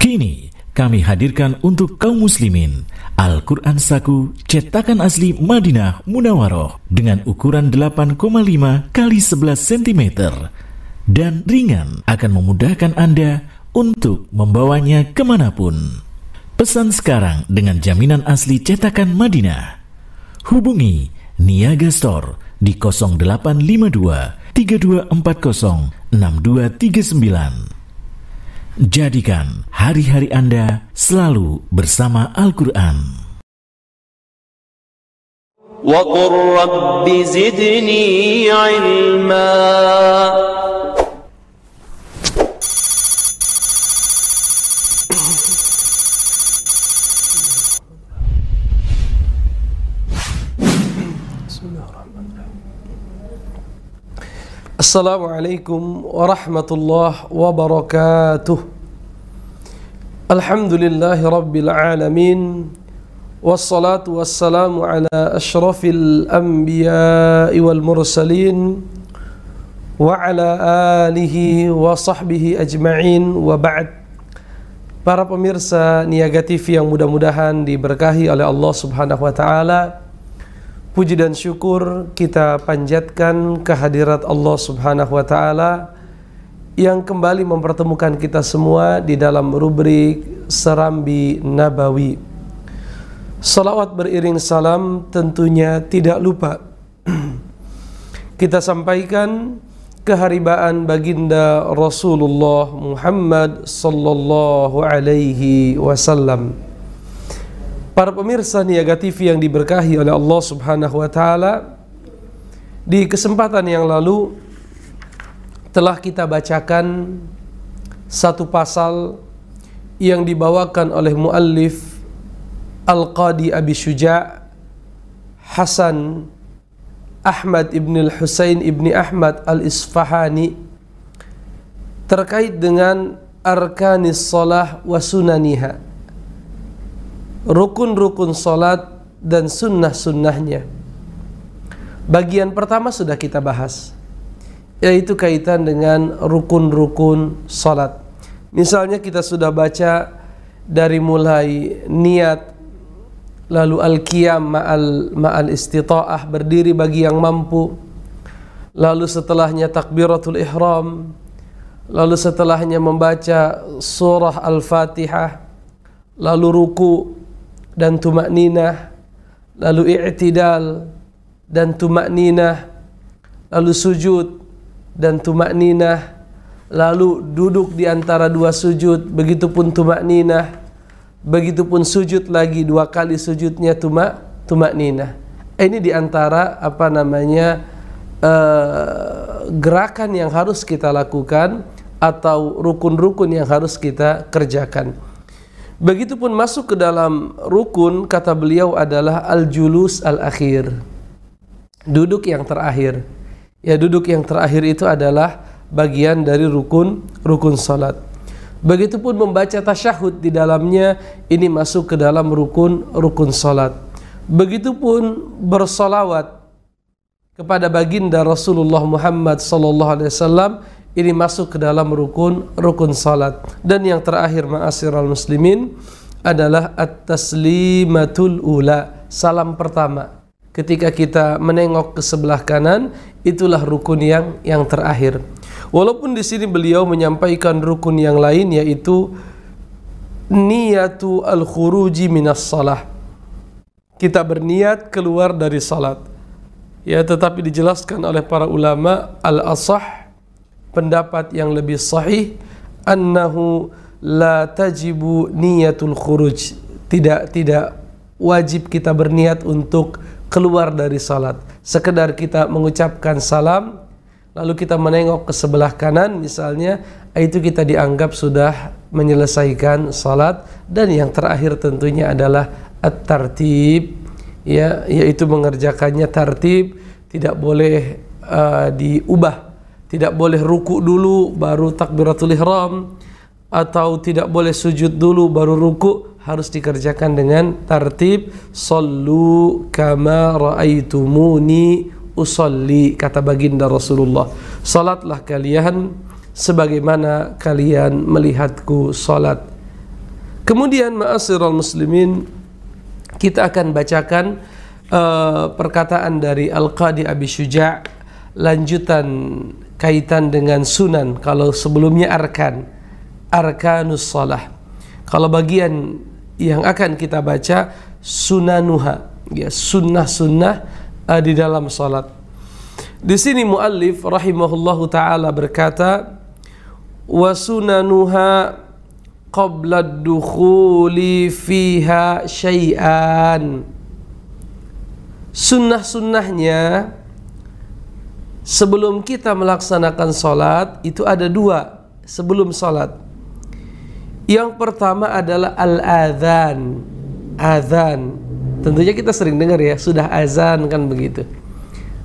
Kini kami hadirkan untuk kaum muslimin Al-Quran Saku cetakan asli Madinah Munawaroh dengan ukuran 8,5 kali 11 cm dan ringan akan memudahkan Anda untuk membawanya kemanapun. Pesan sekarang dengan jaminan asli cetakan Madinah. Hubungi Niaga Store di 0852 3240 6239. Jadikan hari-hari Anda selalu bersama Al-Quran. السلام عليكم ورحمة الله وبركاته الحمد لله رب العالمين والصلاة والسلام على أشرف الأنبياء والمرسلين وعلى آله وصحبه أجمعين وبعد Para pemirsa Niaga TV yang mudah-mudahan diberkahi oleh Allah Subhanahu wa taala. Puji dan syukur kita panjatkan kehadirat Allah Subhanahu wa taala yang kembali mempertemukan kita semua di dalam rubrik Serambi Nabawi. Salawat beriring salam tentunya tidak lupa kita sampaikan keharibaan baginda Rasulullah Muhammad sallallahu alaihi wasallam. Para pemirsa Niaga TV yang diberkahi oleh Allah Subhanahu wa taala, di kesempatan yang lalu telah kita bacakan satu pasal yang dibawakan oleh muallif Al-Qadi Abi Syuja Hasan Ahmad Ibn Al-Husain Ibn Ahmad Al-Isfahani terkait dengan arkanis salah wa sunaniha rukun-rukun salat dan sunnah-sunnahnya. Bagian pertama sudah kita bahas, yaitu kaitan dengan rukun-rukun salat. Misalnya kita sudah baca dari mulai niat, lalu al-qiyam ma'al ma'al istita'ah berdiri bagi yang mampu. Lalu setelahnya takbiratul ihram, lalu setelahnya membaca surah Al-Fatihah, lalu ruku, dan tumak ninah lalu i'tidal dan tumak ninah lalu sujud dan tumak ninah lalu duduk di antara dua sujud begitupun tumak ninah begitupun sujud lagi dua kali sujudnya tumak tumak ninah eh, ini di antara apa namanya uh, gerakan yang harus kita lakukan atau rukun-rukun yang harus kita kerjakan. Begitupun masuk ke dalam rukun kata beliau adalah al-julus al-akhir. Duduk yang terakhir. Ya duduk yang terakhir itu adalah bagian dari rukun rukun salat. Begitupun membaca tasyahud di dalamnya ini masuk ke dalam rukun rukun salat. Begitupun bersolawat kepada baginda Rasulullah Muhammad sallallahu alaihi wasallam ini masuk ke dalam rukun rukun salat dan yang terakhir ma'asyiral muslimin adalah at-taslimatul ula salam pertama ketika kita menengok ke sebelah kanan itulah rukun yang yang terakhir walaupun di sini beliau menyampaikan rukun yang lain yaitu niyatu al-khuruji minas salah kita berniat keluar dari salat ya tetapi dijelaskan oleh para ulama al-asah pendapat yang lebih sahih annahu la tajibu niyatul khuruj tidak tidak wajib kita berniat untuk keluar dari salat sekedar kita mengucapkan salam lalu kita menengok ke sebelah kanan misalnya itu kita dianggap sudah menyelesaikan salat dan yang terakhir tentunya adalah at-tartib ya yaitu mengerjakannya tartib tidak boleh uh, diubah tidak boleh ruku dulu baru takbiratul ihram atau tidak boleh sujud dulu baru ruku harus dikerjakan dengan tartib sallu kama raaitumuni usolli kata baginda Rasulullah salatlah kalian sebagaimana kalian melihatku salat kemudian ma'asyiral muslimin kita akan bacakan uh, perkataan dari Al-Qadi Abi Syuja' lanjutan kaitan dengan sunan kalau sebelumnya arkan arkanus salah kalau bagian yang akan kita baca sunanuha ya sunnah-sunnah uh, di dalam salat di sini muallif rahimahullahu taala berkata wa sunanuha qabla dukhuli fiha syai'an sunnah-sunnahnya sebelum kita melaksanakan sholat itu ada dua sebelum sholat yang pertama adalah al-adhan adhan tentunya kita sering dengar ya sudah azan kan begitu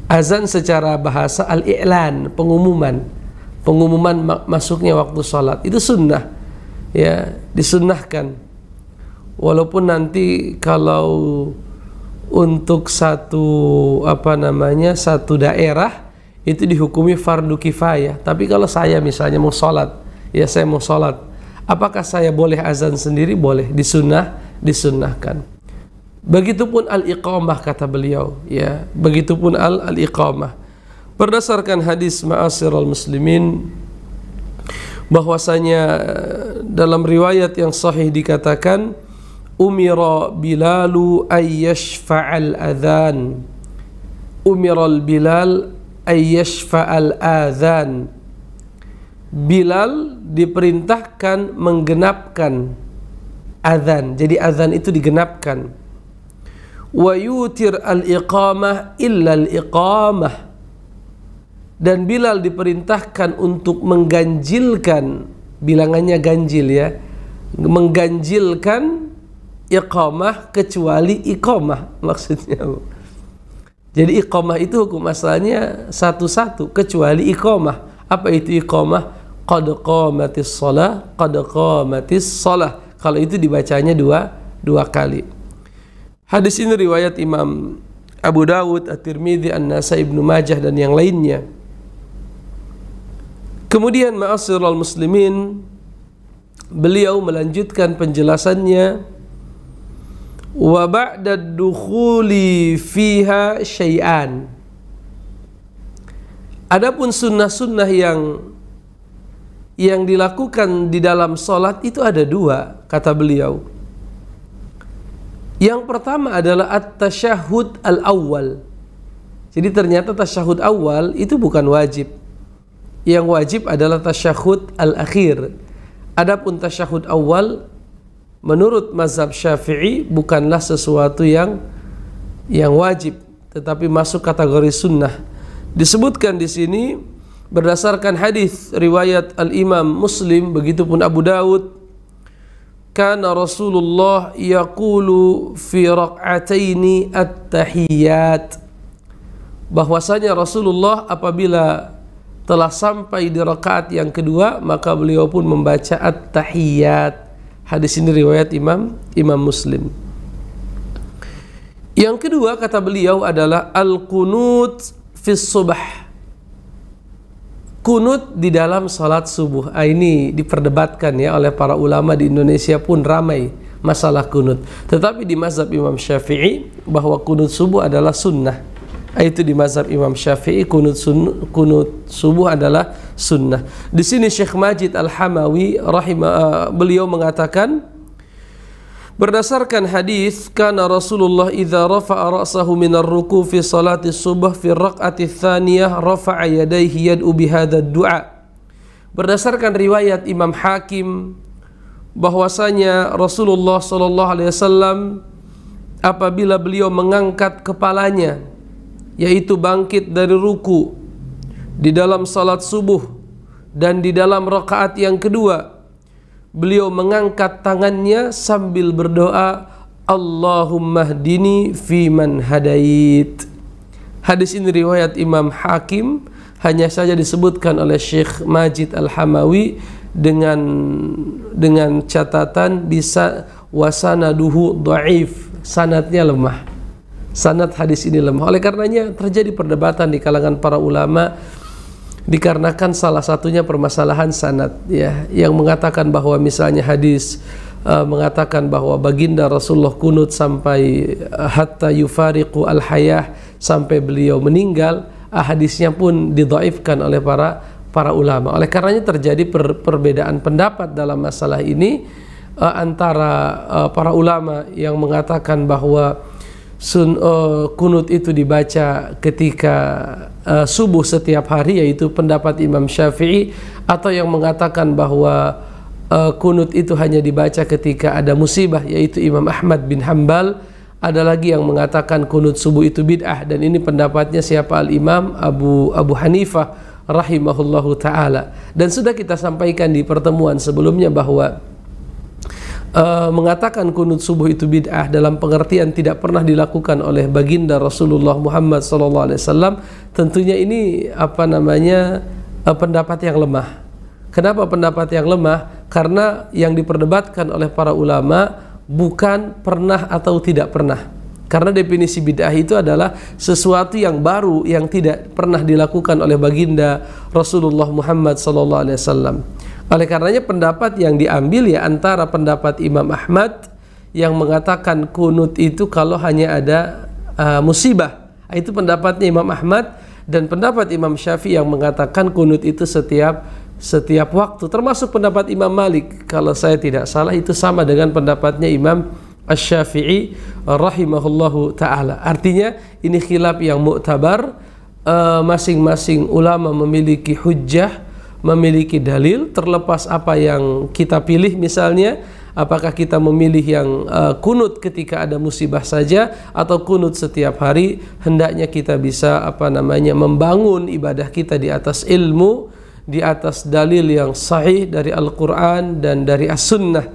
azan secara bahasa al-i'lan pengumuman pengumuman masuknya waktu sholat itu sunnah ya disunnahkan walaupun nanti kalau untuk satu apa namanya satu daerah itu dihukumi fardu kifayah. Tapi kalau saya misalnya mau sholat, ya saya mau sholat, apakah saya boleh azan sendiri? Boleh, disunah, disunnahkan. Begitupun al-iqamah kata beliau, ya. Begitupun al-iqamah. Berdasarkan hadis ma'asirul muslimin bahwasanya dalam riwayat yang sahih dikatakan umira bilalu ayyashfa'al adhan umira bilal ayyashfa'al azan Bilal diperintahkan menggenapkan azan. Jadi azan itu digenapkan. Wa yutir al-iqamah illa al-iqamah. Dan Bilal diperintahkan untuk mengganjilkan bilangannya ganjil ya. Mengganjilkan iqamah kecuali iqamah maksudnya. Jadi iqamah itu hukum asalnya satu-satu kecuali iqamah. Apa itu iqamah? Qad qamatis shalah, qad qamatis shalah. Kalau itu dibacanya dua dua kali. Hadis ini riwayat Imam Abu Dawud, At-Tirmidzi, An-Nasai, Ibnu Majah dan yang lainnya. Kemudian ma'asirul muslimin beliau melanjutkan penjelasannya wa ba'da dukhuli fiha syai'an Adapun sunnah-sunnah yang yang dilakukan di dalam sholat itu ada dua kata beliau. Yang pertama adalah at-tasyahud al-awwal. Jadi ternyata tasyahud awal itu bukan wajib. Yang wajib adalah tasyahud al-akhir. Adapun tasyahud awal menurut mazhab Syafi'i bukanlah sesuatu yang yang wajib tetapi masuk kategori sunnah. Disebutkan di sini berdasarkan hadis riwayat Al-Imam Muslim begitupun Abu Dawud kana Rasulullah yaqulu fi raq'ataini at-tahiyyat bahwasanya Rasulullah apabila telah sampai di rakaat yang kedua maka beliau pun membaca at-tahiyyat Hadis ini riwayat Imam Imam Muslim. Yang kedua kata beliau adalah al-qunut fi subah. Kunut di dalam salat subuh. Ah, ini diperdebatkan ya oleh para ulama di Indonesia pun ramai masalah kunut. Tetapi di mazhab Imam Syafi'i bahwa kunut subuh adalah sunnah itu di mazhab Imam Syafi'i kunut, sun, kunut subuh adalah sunnah. Di sini Syekh Majid Al-Hamawi rahimah eh, uh, beliau mengatakan berdasarkan hadis karena Rasulullah idza rafa'a ra'sahu minar ruku fi salati subuh fi raq'ati tsaniyah rafa'a yadayhi yad'u bihadha du'a. Berdasarkan riwayat Imam Hakim bahwasanya Rasulullah sallallahu alaihi wasallam apabila beliau mengangkat kepalanya yaitu bangkit dari ruku di dalam salat subuh dan di dalam rakaat yang kedua beliau mengangkat tangannya sambil berdoa Allahumma hdini man hadait hadis ini riwayat Imam Hakim hanya saja disebutkan oleh Syekh Majid Al-Hamawi dengan dengan catatan bisa wasanaduhu dhaif sanatnya lemah sanad hadis ini lemah. Oleh karenanya terjadi perdebatan di kalangan para ulama dikarenakan salah satunya permasalahan sanad ya yang mengatakan bahwa misalnya hadis uh, mengatakan bahwa baginda Rasulullah kunut sampai eh, hatta yufariqu al hayah sampai beliau meninggal ah, hadisnya pun didhaifkan oleh para para ulama oleh karenanya terjadi per, perbedaan pendapat dalam masalah ini uh, antara uh, para ulama yang mengatakan bahwa sun, uh, kunut itu dibaca ketika uh, subuh setiap hari yaitu pendapat Imam Syafi'i atau yang mengatakan bahwa uh, kunut itu hanya dibaca ketika ada musibah yaitu Imam Ahmad bin Hambal ada lagi yang mengatakan kunut subuh itu bid'ah dan ini pendapatnya siapa al-Imam Abu Abu Hanifah rahimahullahu taala dan sudah kita sampaikan di pertemuan sebelumnya bahwa uh, mengatakan kunut subuh itu bid'ah dalam pengertian tidak pernah dilakukan oleh baginda Rasulullah Muhammad SAW tentunya ini apa namanya uh, pendapat yang lemah kenapa pendapat yang lemah karena yang diperdebatkan oleh para ulama bukan pernah atau tidak pernah karena definisi bid'ah itu adalah sesuatu yang baru yang tidak pernah dilakukan oleh baginda Rasulullah Muhammad SAW. Oleh karenanya pendapat yang diambil ya antara pendapat Imam Ahmad yang mengatakan kunut itu kalau hanya ada uh, musibah. Itu pendapatnya Imam Ahmad dan pendapat Imam Syafi'i yang mengatakan kunut itu setiap setiap waktu termasuk pendapat Imam Malik kalau saya tidak salah itu sama dengan pendapatnya Imam Asy-Syafi'i rahimahullahu taala. Artinya ini khilaf yang muktabar uh, masing-masing uh, ulama memiliki hujjah memiliki dalil terlepas apa yang kita pilih misalnya apakah kita memilih yang uh, kunut ketika ada musibah saja atau kunut setiap hari hendaknya kita bisa apa namanya membangun ibadah kita di atas ilmu di atas dalil yang sahih dari Al-Qur'an dan dari As-Sunnah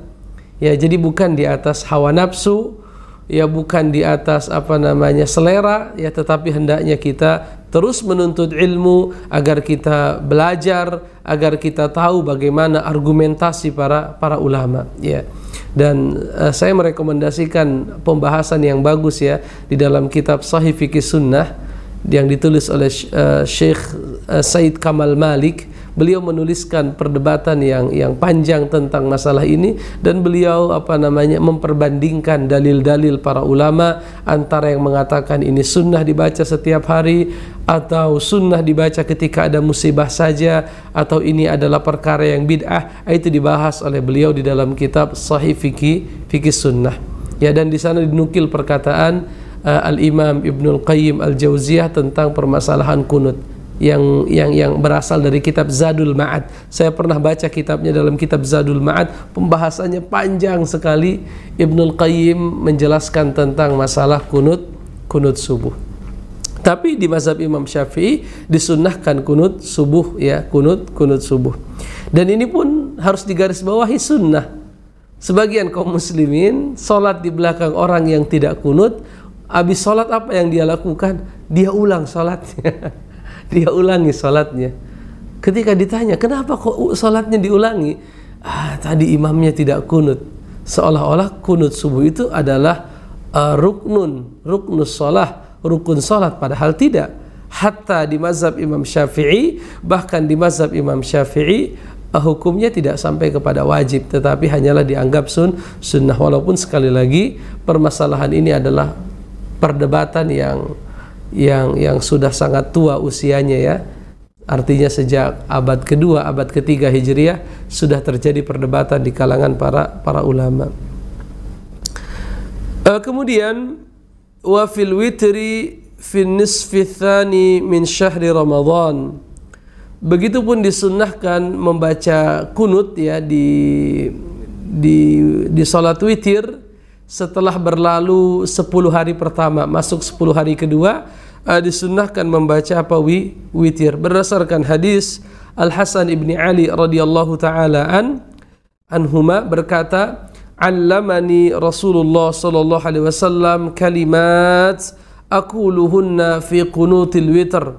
ya jadi bukan di atas hawa nafsu ya bukan di atas apa namanya selera ya tetapi hendaknya kita terus menuntut ilmu agar kita belajar agar kita tahu bagaimana argumentasi para para ulama ya dan uh, saya merekomendasikan pembahasan yang bagus ya di dalam kitab Sahih Fikih Sunnah yang ditulis oleh uh, eh, Syekh uh, eh, Said Kamal Malik beliau menuliskan perdebatan yang yang panjang tentang masalah ini dan beliau apa namanya memperbandingkan dalil-dalil para ulama antara yang mengatakan ini sunnah dibaca setiap hari atau sunnah dibaca ketika ada musibah saja atau ini adalah perkara yang bid'ah itu dibahas oleh beliau di dalam kitab Sahih Fikih Fikih Sunnah ya dan di sana dinukil perkataan eh, Al Imam Ibnul Qayyim Al Jauziyah tentang permasalahan kunut yang yang yang berasal dari kitab Zadul Ma'ad. Saya pernah baca kitabnya dalam kitab Zadul Ma'ad, pembahasannya panjang sekali. Ibnul Qayyim menjelaskan tentang masalah kunut kunut subuh. Tapi di mazhab Imam Syafi'i disunnahkan kunut subuh ya, kunut kunut subuh. Dan ini pun harus digarisbawahi sunnah. Sebagian kaum muslimin sholat di belakang orang yang tidak kunut, habis sholat apa yang dia lakukan? Dia ulang sholatnya. dia ulangi sholatnya. Ketika ditanya, kenapa kok sholatnya diulangi? Ah, tadi imamnya tidak kunut. Seolah-olah kunut subuh itu adalah uh, ruknun, ruknus sholah, rukun sholat. Padahal tidak. Hatta di mazhab Imam Syafi'i, bahkan di mazhab Imam Syafi'i, uh, hukumnya tidak sampai kepada wajib. Tetapi hanyalah dianggap sun, sunnah. Walaupun sekali lagi, permasalahan ini adalah perdebatan yang yang yang sudah sangat tua usianya ya. Artinya sejak abad kedua, abad ketiga Hijriah sudah terjadi perdebatan di kalangan para para ulama. Uh, kemudian wa fil witri fi nisfi tsani min syahri Ramadan. Begitupun disunnahkan membaca kunut ya di di di salat witir setelah berlalu 10 hari pertama masuk 10 hari kedua uh, disunnahkan membaca apa wi, witir berdasarkan hadis Al Hasan ibni Ali radhiyallahu taala an anhuma berkata allamani Rasulullah sallallahu alaihi wasallam kalimat aquluhunna fi qunutil witr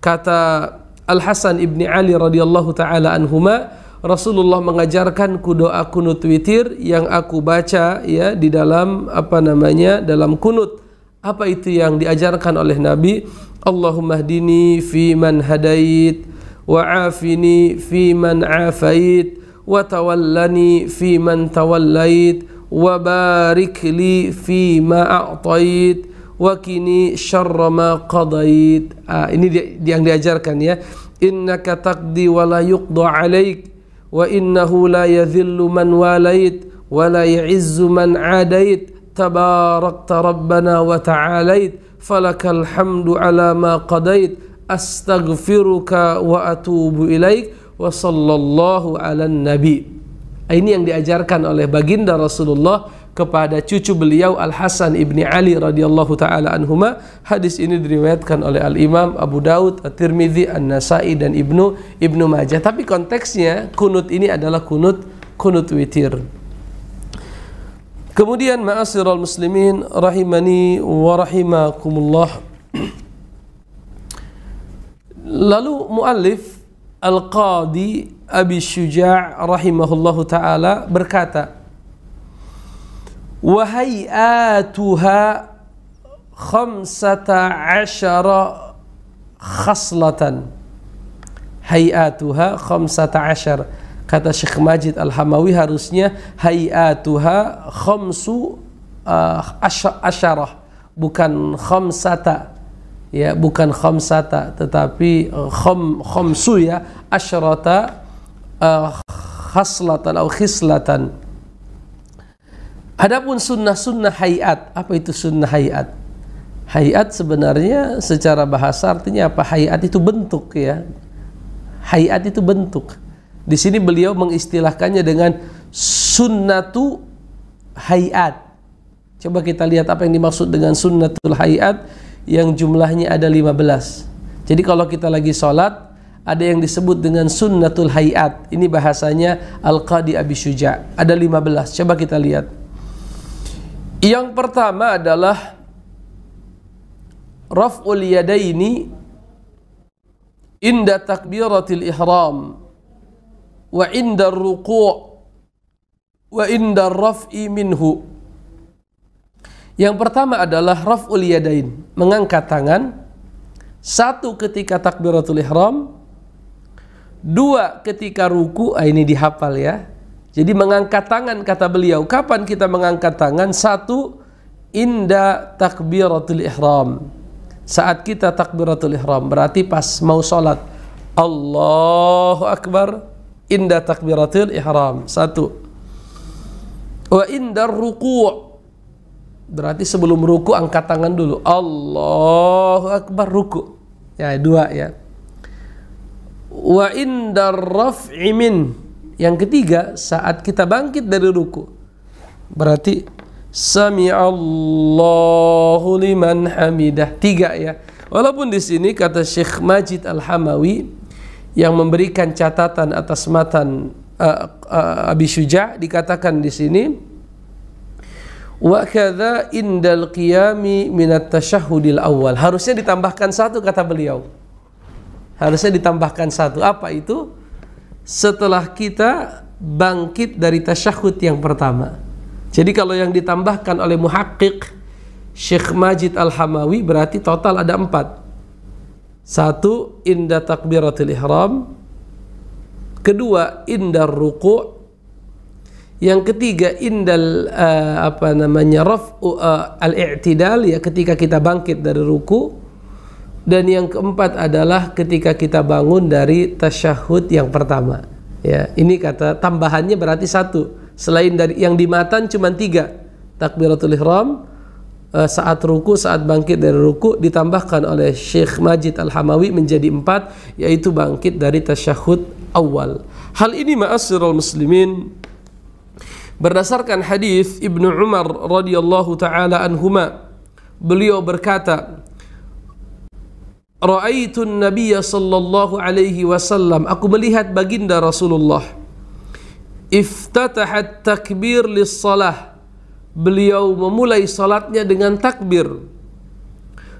kata Al Hasan ibni Ali radhiyallahu taala anhuma Rasulullah mengajarkan doa kunut witir yang aku baca ya di dalam apa namanya dalam kunut apa itu yang diajarkan oleh Nabi? Allahumma hdini fi man hadait wa afini fi man afait wa tawallani fi man tawallait wa barik li fi ma a'tait wa kini syarra ma qadait. Ah, ini dia, yang diajarkan ya. Innaka taqdi wa la yuqda 'alaik wa innahu la yadhillu man walait wa la ya'izzu man 'adait تباركت ربنا وتعاليت فلك الحمد على ما قضيت أستغفرك وأتوب إليك وصلى الله على النبي ini yang diajarkan oleh baginda Rasulullah kepada cucu beliau Al Hasan ibni Ali radhiyallahu taala anhuma. Hadis ini diriwayatkan oleh Al Imam Abu Daud, At Tirmidzi, An Nasa'i dan Ibnu Ibnu Majah. Tapi konteksnya kunut ini adalah kunut kunut witir. Kemudian ma'asyiral muslimin rahimani wa rahimakumullah. Lalu muallif Al-Qadi Abi Syuja' rahimahullahu taala berkata "Wa hayatuha khamsata asyara khaslatan Hayatuha khamsata asyara Kata Syekh Majid Al-Hamawi harusnya hayatuha khamsu uh, asyarah bukan khamsata ya bukan khamsata tetapi uh, khom khamsu ya asyrata uh, khaslatan atau khislatan Adapun sunnah-sunnah hayat, apa itu sunnah hayat? Hayat sebenarnya secara bahasa artinya apa? Hayat itu bentuk ya. Hayat itu bentuk. Di sini beliau mengistilahkannya dengan sunnatu hayat. Coba kita lihat apa yang dimaksud dengan sunnatul hayat yang jumlahnya ada 15. Jadi kalau kita lagi sholat, ada yang disebut dengan sunnatul hayat. Ini bahasanya Al-Qadi Abi Syuja. Ada 15. Coba kita lihat. Yang pertama adalah raf'ul yadaini inda takbiratil ihram wa inda ruku' wa inda raf'i minhu. Yang pertama adalah raf'ul yadain, mengangkat tangan. Satu ketika takbiratul ihram, dua ketika ruku, ah ini dihafal ya. Jadi mengangkat tangan kata beliau, kapan kita mengangkat tangan? Satu inda takbiratul ihram. Saat kita takbiratul ihram berarti pas mau sholat. Allahu akbar inda takbiratil ihram satu wa inda ruku' berarti sebelum ruku angkat tangan dulu Allahu Akbar ruku ya dua ya wa inda raf'i min yang ketiga saat kita bangkit dari ruku berarti Sami Allahu liman hamidah tiga ya walaupun di sini kata Syekh Majid Al-Hamawi yang memberikan catatan atas matan uh, uh, Abi Syuja dikatakan di sini wa kadza indal qiyami minat awal harusnya ditambahkan satu kata beliau harusnya ditambahkan satu apa itu setelah kita bangkit dari tasyahud yang pertama jadi kalau yang ditambahkan oleh muhakkik Syekh Majid Al-Hamawi berarti total ada empat satu, inda takbiratul ihram. Kedua, inda ruku'. Yang ketiga, indal uh, apa namanya raf'u uh, al-i'tidal ya ketika kita bangkit dari ruku'. Dan yang keempat adalah ketika kita bangun dari tasyahud yang pertama. Ya, ini kata tambahannya berarti satu. Selain dari yang di matan cuma tiga. Takbiratul ihram, Eh, saat ruku, saat bangkit dari ruku ditambahkan oleh Syekh Majid Al-Hamawi menjadi empat yaitu bangkit dari tasyahud awal. Hal ini ma'asyiral muslimin berdasarkan hadis Ibnu Umar radhiyallahu taala anhuma beliau berkata Ra'aitu Nabi sallallahu alaihi wasallam aku melihat baginda Rasulullah iftatahat takbir lis beliau memulai salatnya dengan takbir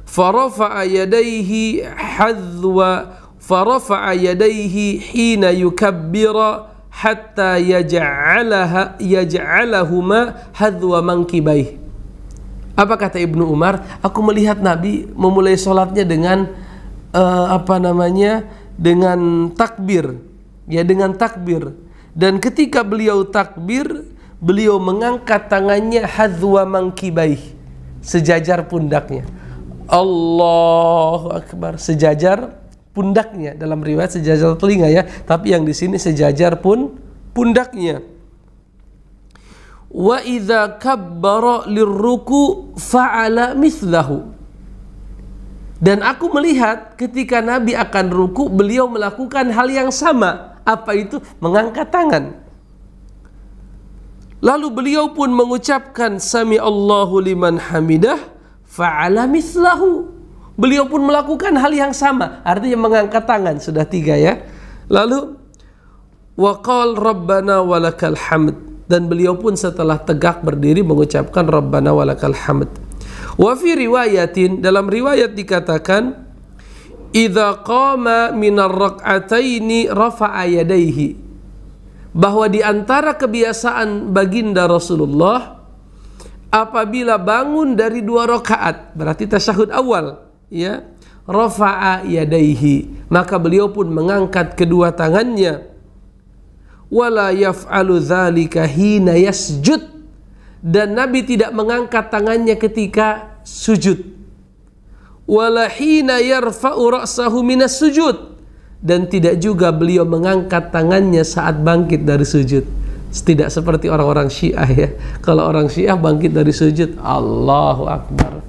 farafa'a yadayhi hadwa farafa'a yadayhi hina yukabbira hatta yaj'alaha yaj'alahuma hadwa mankibaih apa kata Ibnu Umar aku melihat Nabi memulai salatnya dengan uh, apa namanya dengan takbir ya dengan takbir dan ketika beliau takbir beliau mengangkat tangannya hadwa mangkibaih sejajar pundaknya Allah akbar sejajar pundaknya dalam riwayat sejajar telinga ya tapi yang di sini sejajar pun pundaknya wa idza kabbara lirruku fa'ala mithlahu dan aku melihat ketika Nabi akan ruku beliau melakukan hal yang sama apa itu mengangkat tangan Lalu beliau pun mengucapkan sami Allahu liman hamidah fa'ala mislahu. Beliau pun melakukan hal yang sama, artinya mengangkat tangan sudah tiga ya. Lalu waqal rabbana walakal hamd dan beliau pun setelah tegak berdiri mengucapkan rabbana walakal hamd. Wa fi riwayatin dalam riwayat dikatakan idza qama minar raqataini rafa'a yadayhi bahwa di antara kebiasaan baginda Rasulullah apabila bangun dari dua rakaat berarti tasyahud awal ya rafa'a yadaihi maka beliau pun mengangkat kedua tangannya wala yaf'alu dzalika hina yasjud dan Nabi tidak mengangkat tangannya ketika sujud wala hina yarfa'u ra'sahu minas sujud dan tidak juga beliau mengangkat tangannya saat bangkit dari sujud tidak seperti orang-orang Syiah ya kalau orang Syiah bangkit dari sujud Allahu Akbar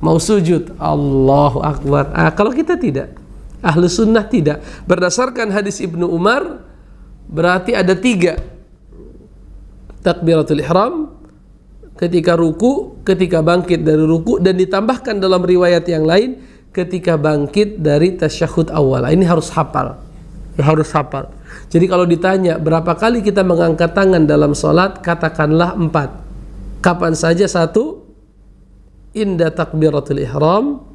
mau sujud Allahu Akbar ah, kalau kita tidak ahlu sunnah tidak berdasarkan hadis Ibnu Umar berarti ada tiga takbiratul ihram ketika ruku ketika bangkit dari ruku dan ditambahkan dalam riwayat yang lain ketika bangkit dari tasyahud awal. Ah, ini harus hafal. Ya, harus hafal. Jadi kalau ditanya berapa kali kita mengangkat tangan dalam sholat, katakanlah empat. Kapan saja satu, inda takbiratul ihram,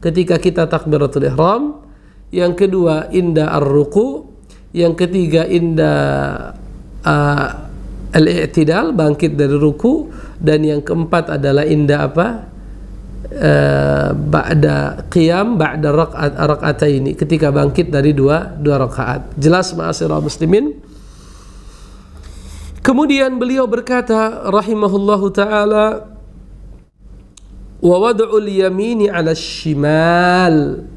ketika kita takbiratul ihram, yang kedua inda ar-ruku, yang ketiga inda uh, al-i'tidal, bangkit dari ruku, dan yang keempat adalah inda apa? Eh, ba'da qiyam ba'da rakaat rakaataini ketika bangkit dari dua dua rakaat. Jelas ma'asyiral muslimin. Kemudian beliau berkata rahimahullahu taala wa wad'ul yamini 'ala shimal.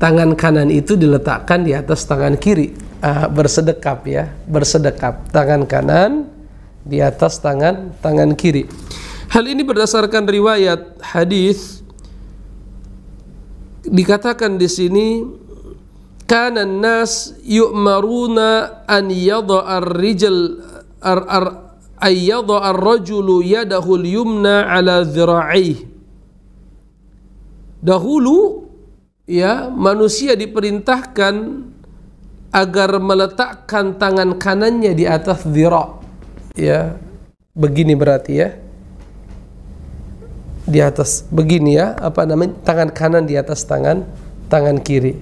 Tangan kanan itu diletakkan di atas tangan kiri. Uh, bersedekap ya, bersedekap. Tangan kanan di atas tangan tangan kiri. Hal ini berdasarkan riwayat hadis dikatakan di sini kana nas yu'maruna an yadha ar-rijal ar, ar ay yadha ar-rajulu yadahu al-yumna ala dhira'ih dahulu ya manusia diperintahkan agar meletakkan tangan kanannya di atas dhira ya begini berarti ya di atas begini ya apa namanya tangan kanan di atas tangan tangan kiri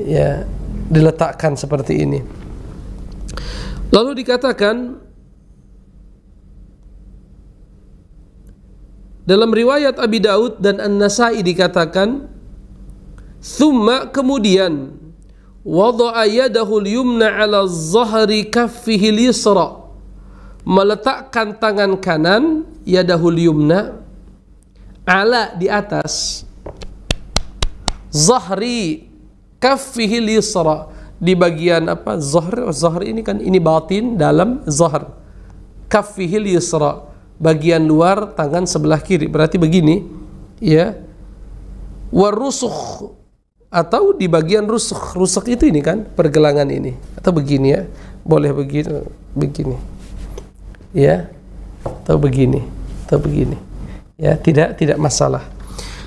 ya diletakkan seperti ini lalu dikatakan dalam riwayat Abi Daud dan An-Nasai dikatakan thumma kemudian wada'a yadahu yumna 'ala zahri kaffihi meletakkan tangan kanan yadahul yumna ala di atas zahri kafihi lisra di bagian apa Zahri, oh, Zahri ini kan ini batin dalam zahr kafihi lisra bagian luar tangan sebelah kiri berarti begini ya warusukh atau di bagian rusuk rusuk itu ini kan pergelangan ini atau begini ya boleh begini begini ya atau begini atau begini ya tidak tidak masalah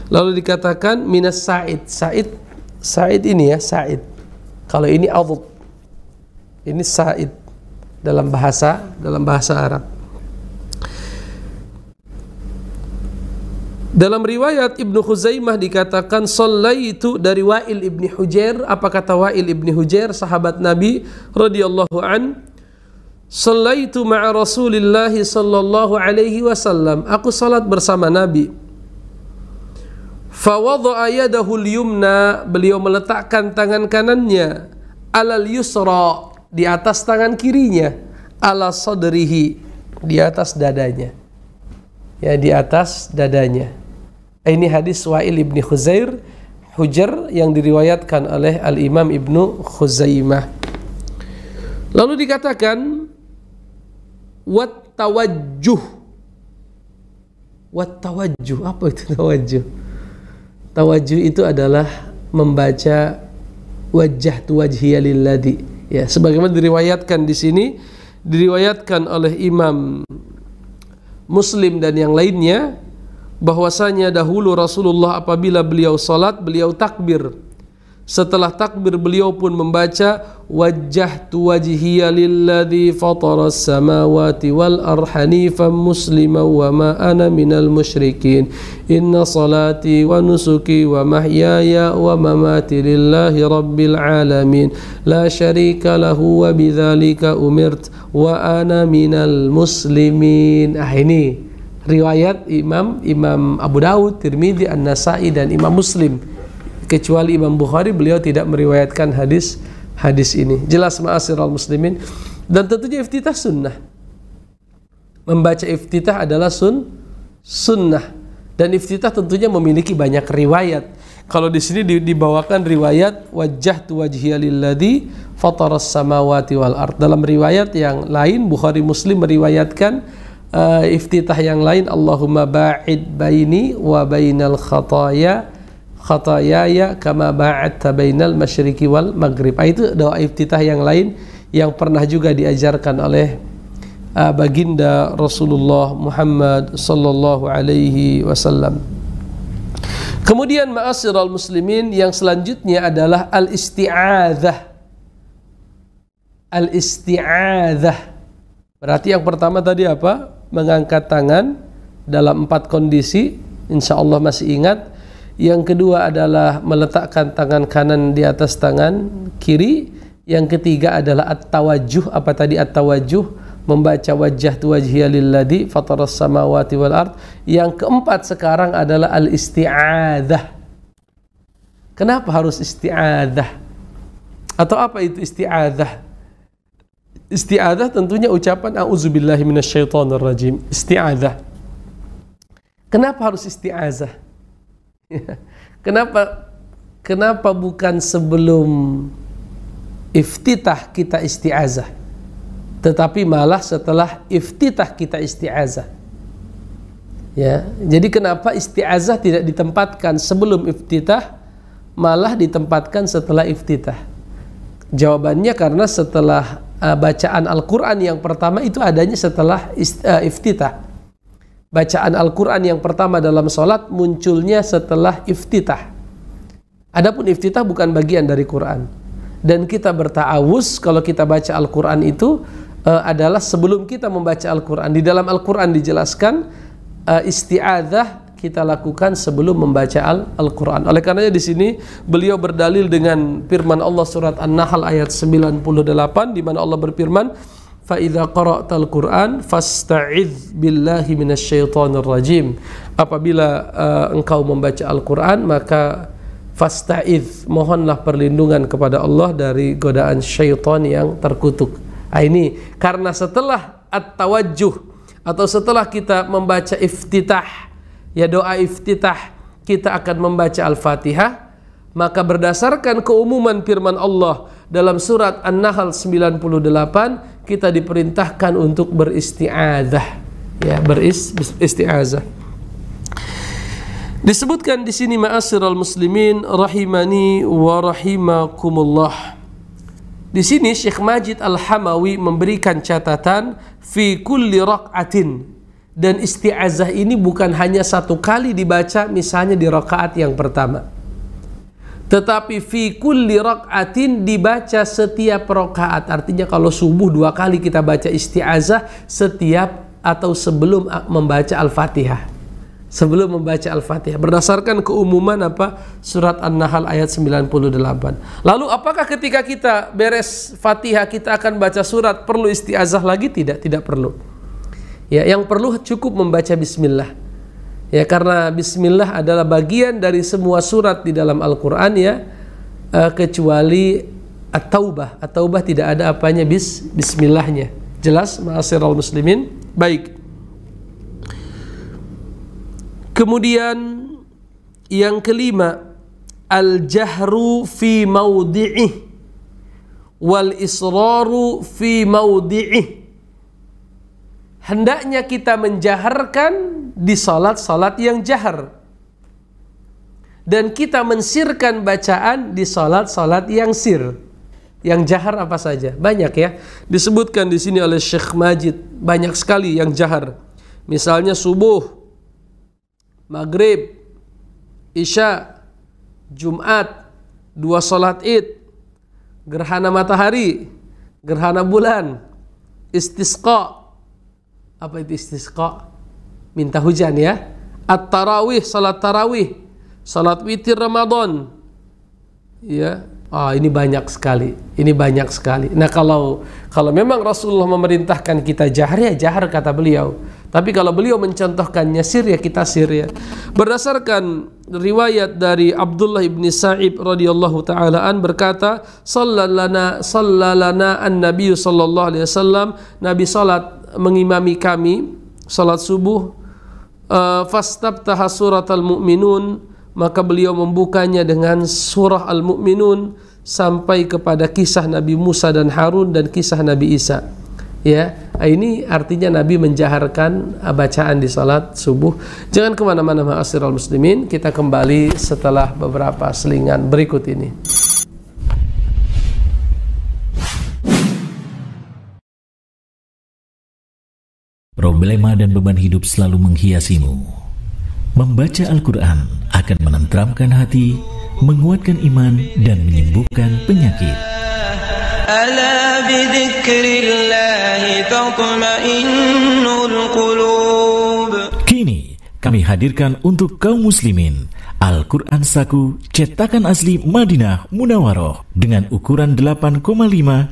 lalu dikatakan minas sa'id sa'id sa'id ini ya sa'id kalau ini adud ini sa'id dalam bahasa dalam bahasa Arab Dalam riwayat Ibnu Khuzaimah dikatakan itu dari Wa'il ibni Hujair. Apa kata Wa'il ibni Hujair sahabat Nabi radhiyallahu an? Sallaitu ma'a Rasulillah sallallahu alaihi wasallam. Aku salat bersama Nabi. Fawadha'a yadahu yumna beliau meletakkan tangan kanannya alal yusra di atas tangan kirinya ala sadrihi di atas dadanya. Ya di atas dadanya. Ini hadis Wa'il ibni Khuzair Hujr yang diriwayatkan oleh Al-Imam Ibnu Khuzaimah. Lalu dikatakan wat tawajjuh apa itu tawajjuh tawajjuh itu adalah membaca wajah tu ya sebagaimana diriwayatkan di sini diriwayatkan oleh Imam Muslim dan yang lainnya bahwasanya dahulu Rasulullah apabila beliau salat beliau takbir setelah takbir beliau pun membaca wajah tu lilladzi fataras samawati wal arhanifan muslima wa ma ana minal musyrikin inna salati wa nusuki wa mahyaya wa mamati lillahi rabbil alamin la syarika lahu wa bidzalika umirt wa ana minal muslimin ah ini riwayat Imam Imam Abu Daud, Tirmidzi, An-Nasa'i dan Imam Muslim kecuali Imam Bukhari beliau tidak meriwayatkan hadis hadis ini jelas al muslimin dan tentunya iftitah sunnah membaca iftitah adalah sun sunnah dan iftitah tentunya memiliki banyak riwayat kalau di sini dibawakan riwayat wajah tu wajhiyalilladhi fataras samawati wal art dalam riwayat yang lain Bukhari Muslim meriwayatkan uh, iftitah yang lain Allahumma ba'id baini wa bainal khataya khatayaya kama ba'atta bainal masyriki wal maghrib. Ah, itu doa iftitah yang lain yang pernah juga diajarkan oleh uh, baginda Rasulullah Muhammad sallallahu alaihi wasallam. Kemudian al muslimin yang selanjutnya adalah al-isti'adzah. Al-isti'adzah. Berarti yang pertama tadi apa? Mengangkat tangan dalam empat kondisi, insya Allah masih ingat yang kedua adalah meletakkan tangan kanan di atas tangan kiri. Yang ketiga adalah at-tawajuh. Apa tadi at-tawajuh? Membaca wajah tuwajhiya lilladhi fataras samawati wal ard. Yang keempat sekarang adalah al-isti'adah. Kenapa harus isti'adah? Atau apa itu isti'adah? Isti'adah tentunya ucapan a'udzubillahi Isti'adah. Kenapa harus istiadah? Ya. kenapa kenapa bukan sebelum iftitah kita isti'azah tetapi malah setelah iftitah kita isti'azah ya jadi kenapa isti'azah tidak ditempatkan sebelum iftitah malah ditempatkan setelah iftitah jawabannya karena setelah uh, bacaan Al-Qur'an yang pertama itu adanya setelah uh, iftitah bacaan Al-Quran yang pertama dalam sholat munculnya setelah iftitah. Adapun iftitah bukan bagian dari Quran. Dan kita bertawus kalau kita baca Al-Quran itu uh, adalah sebelum kita membaca Al-Quran. Di dalam Al-Quran dijelaskan uh, eh, isti'adah kita lakukan sebelum membaca Al-Quran. Oleh karenanya di sini beliau berdalil dengan firman Allah surat An-Nahl ayat 98 di mana Allah berfirman, فَإِذَا قَرَأْتَ الْقُرْآنَ فَاسْتَعِذْ بِاللَّهِ minasyaitonir rajim. Apabila uh, engkau membaca Al-Qur'an maka fasta'idz, mohonlah perlindungan kepada Allah dari godaan syaitan yang terkutuk. Nah, ini karena setelah at-tawajjuh atau setelah kita membaca iftitah, ya doa iftitah, kita akan membaca Al-Fatihah maka berdasarkan keumuman firman Allah dalam surat An-Nahl 98 kita diperintahkan untuk beristiazah ya beristiazah disebutkan di sini ma'asyiral muslimin rahimani wa rahimakumullah di sini Syekh Majid Al-Hamawi memberikan catatan fi kulli rakaatin dan isti'azah ini bukan hanya satu kali dibaca misalnya di rakaat yang pertama tetapi fi kulli rakaatin dibaca setiap rakaat Artinya kalau subuh dua kali kita baca isti'azah setiap atau sebelum membaca Al-Fatihah. Sebelum membaca Al-Fatihah berdasarkan keumuman apa surat An-Nahl ayat 98. Lalu apakah ketika kita beres Fatihah kita akan baca surat perlu isti'azah lagi tidak? Tidak perlu. Ya, yang perlu cukup membaca bismillah ya karena bismillah adalah bagian dari semua surat di dalam Al-Qur'an ya uh, kecuali At-Taubah. At-Taubah tidak ada apanya bis bismillahnya. Jelas ma'asyiral muslimin? Baik. Kemudian yang kelima al-jahru fi maudi'ih wal israru fi maudi'ih. Hendaknya kita menjaharkan di salat-salat yang jahar. Dan kita mensirkan bacaan di salat-salat yang sir. Yang jahar apa saja? Banyak ya. Disebutkan di sini oleh Syekh Majid banyak sekali yang jahar. Misalnya subuh, maghrib, isya, Jumat, dua salat Id, gerhana matahari, gerhana bulan, istisqa. Apa itu istisqa? minta hujan ya. At-tarawih, salat tarawih, salat witir Ramadan. Ya, ah ini banyak sekali. Ini banyak sekali. Nah, kalau kalau memang Rasulullah memerintahkan kita jahar ya jahar kata beliau. Tapi kalau beliau mencontohkannya sir ya kita sir ya. Berdasarkan riwayat dari Abdullah ibn Sa'ib radhiyallahu taalaan berkata, "Sallallana sallallana an-nabiy sallallahu alaihi wasallam." Nabi salat mengimami kami salat subuh Eh, fastabtaha surat al-mu'minun maka beliau membukanya dengan surah al-mu'minun sampai kepada kisah Nabi Musa dan Harun dan kisah Nabi Isa ya ah, ini artinya Nabi menjaharkan ah, bacaan di salat subuh jangan kemana-mana al muslimin kita kembali setelah beberapa selingan berikut ini Problema dan beban hidup selalu menghiasimu. Membaca Al-Quran akan menenteramkan hati, menguatkan iman, dan menyembuhkan penyakit. Kini kami hadirkan untuk kaum muslimin Al-Quran Saku cetakan asli Madinah Munawaroh dengan ukuran 8,5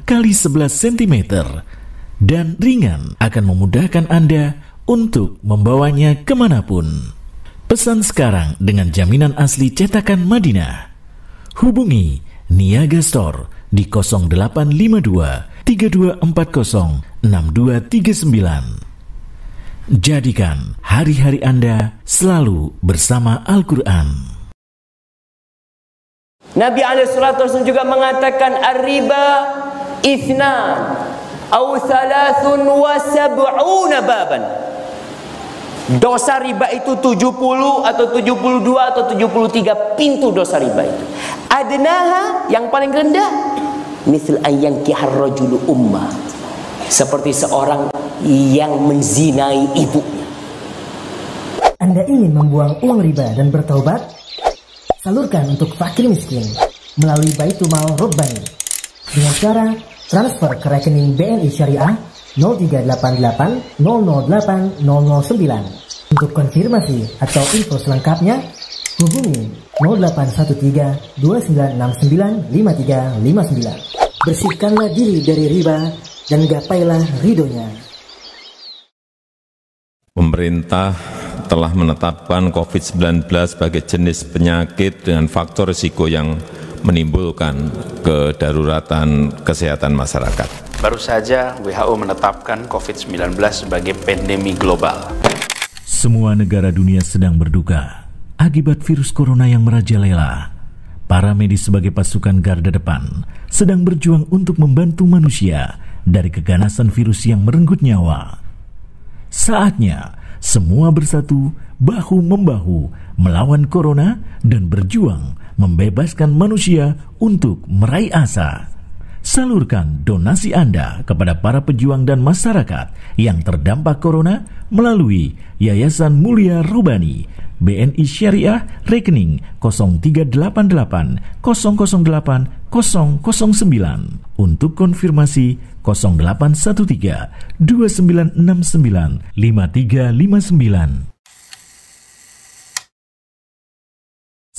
x 11 cm dan ringan akan memudahkan Anda untuk membawanya kemanapun. Pesan sekarang dengan jaminan asli cetakan Madinah. Hubungi Niaga Store di 0852 3240 6239. Jadikan hari-hari Anda selalu bersama Al-Quran. Nabi alaihi juga mengatakan Ar-riba isna au thalathun wa sab'una baban. Dosa riba itu 70 atau 72 atau 73 pintu dosa riba itu. Adnaha yang paling rendah misal ayang kihar rajulu umma Seperti seorang yang menzinai ibunya. Anda ingin membuang uang riba dan bertaubat? Salurkan untuk fakir miskin melalui Baitul Mal dengan cara Transfer ke rekening BNI Syariah 0388 008 009. Untuk konfirmasi atau info selengkapnya, hubungi 0813 2969 5359. Bersihkanlah diri dari riba dan gapailah ridhonya. Pemerintah telah menetapkan COVID-19 sebagai jenis penyakit dengan faktor risiko yang menimbulkan kedaruratan kesehatan masyarakat. Baru saja WHO menetapkan COVID-19 sebagai pandemi global. Semua negara dunia sedang berduka akibat virus corona yang merajalela. Para medis sebagai pasukan garda depan sedang berjuang untuk membantu manusia dari keganasan virus yang merenggut nyawa. Saatnya semua bersatu bahu membahu melawan corona dan berjuang membebaskan manusia untuk meraih asa. Salurkan donasi Anda kepada para pejuang dan masyarakat yang terdampak corona melalui Yayasan Mulia Robani BNI Syariah rekening 0388 008 009 untuk konfirmasi 0813 2969 5359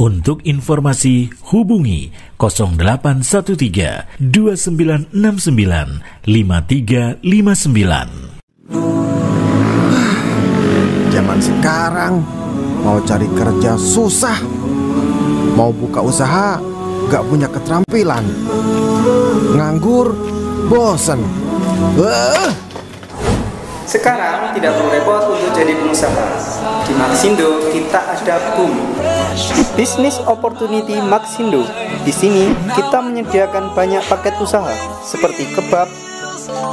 untuk informasi hubungi 0813 2969 5359. Zaman sekarang mau cari kerja susah. Mau buka usaha gak punya keterampilan. Nganggur bosen. Uh! Sekarang tidak perlu repot untuk jadi pengusaha. Di Maxindo kita ada boom. Bisnis Opportunity Maxindo. Di sini kita menyediakan banyak paket usaha seperti kebab,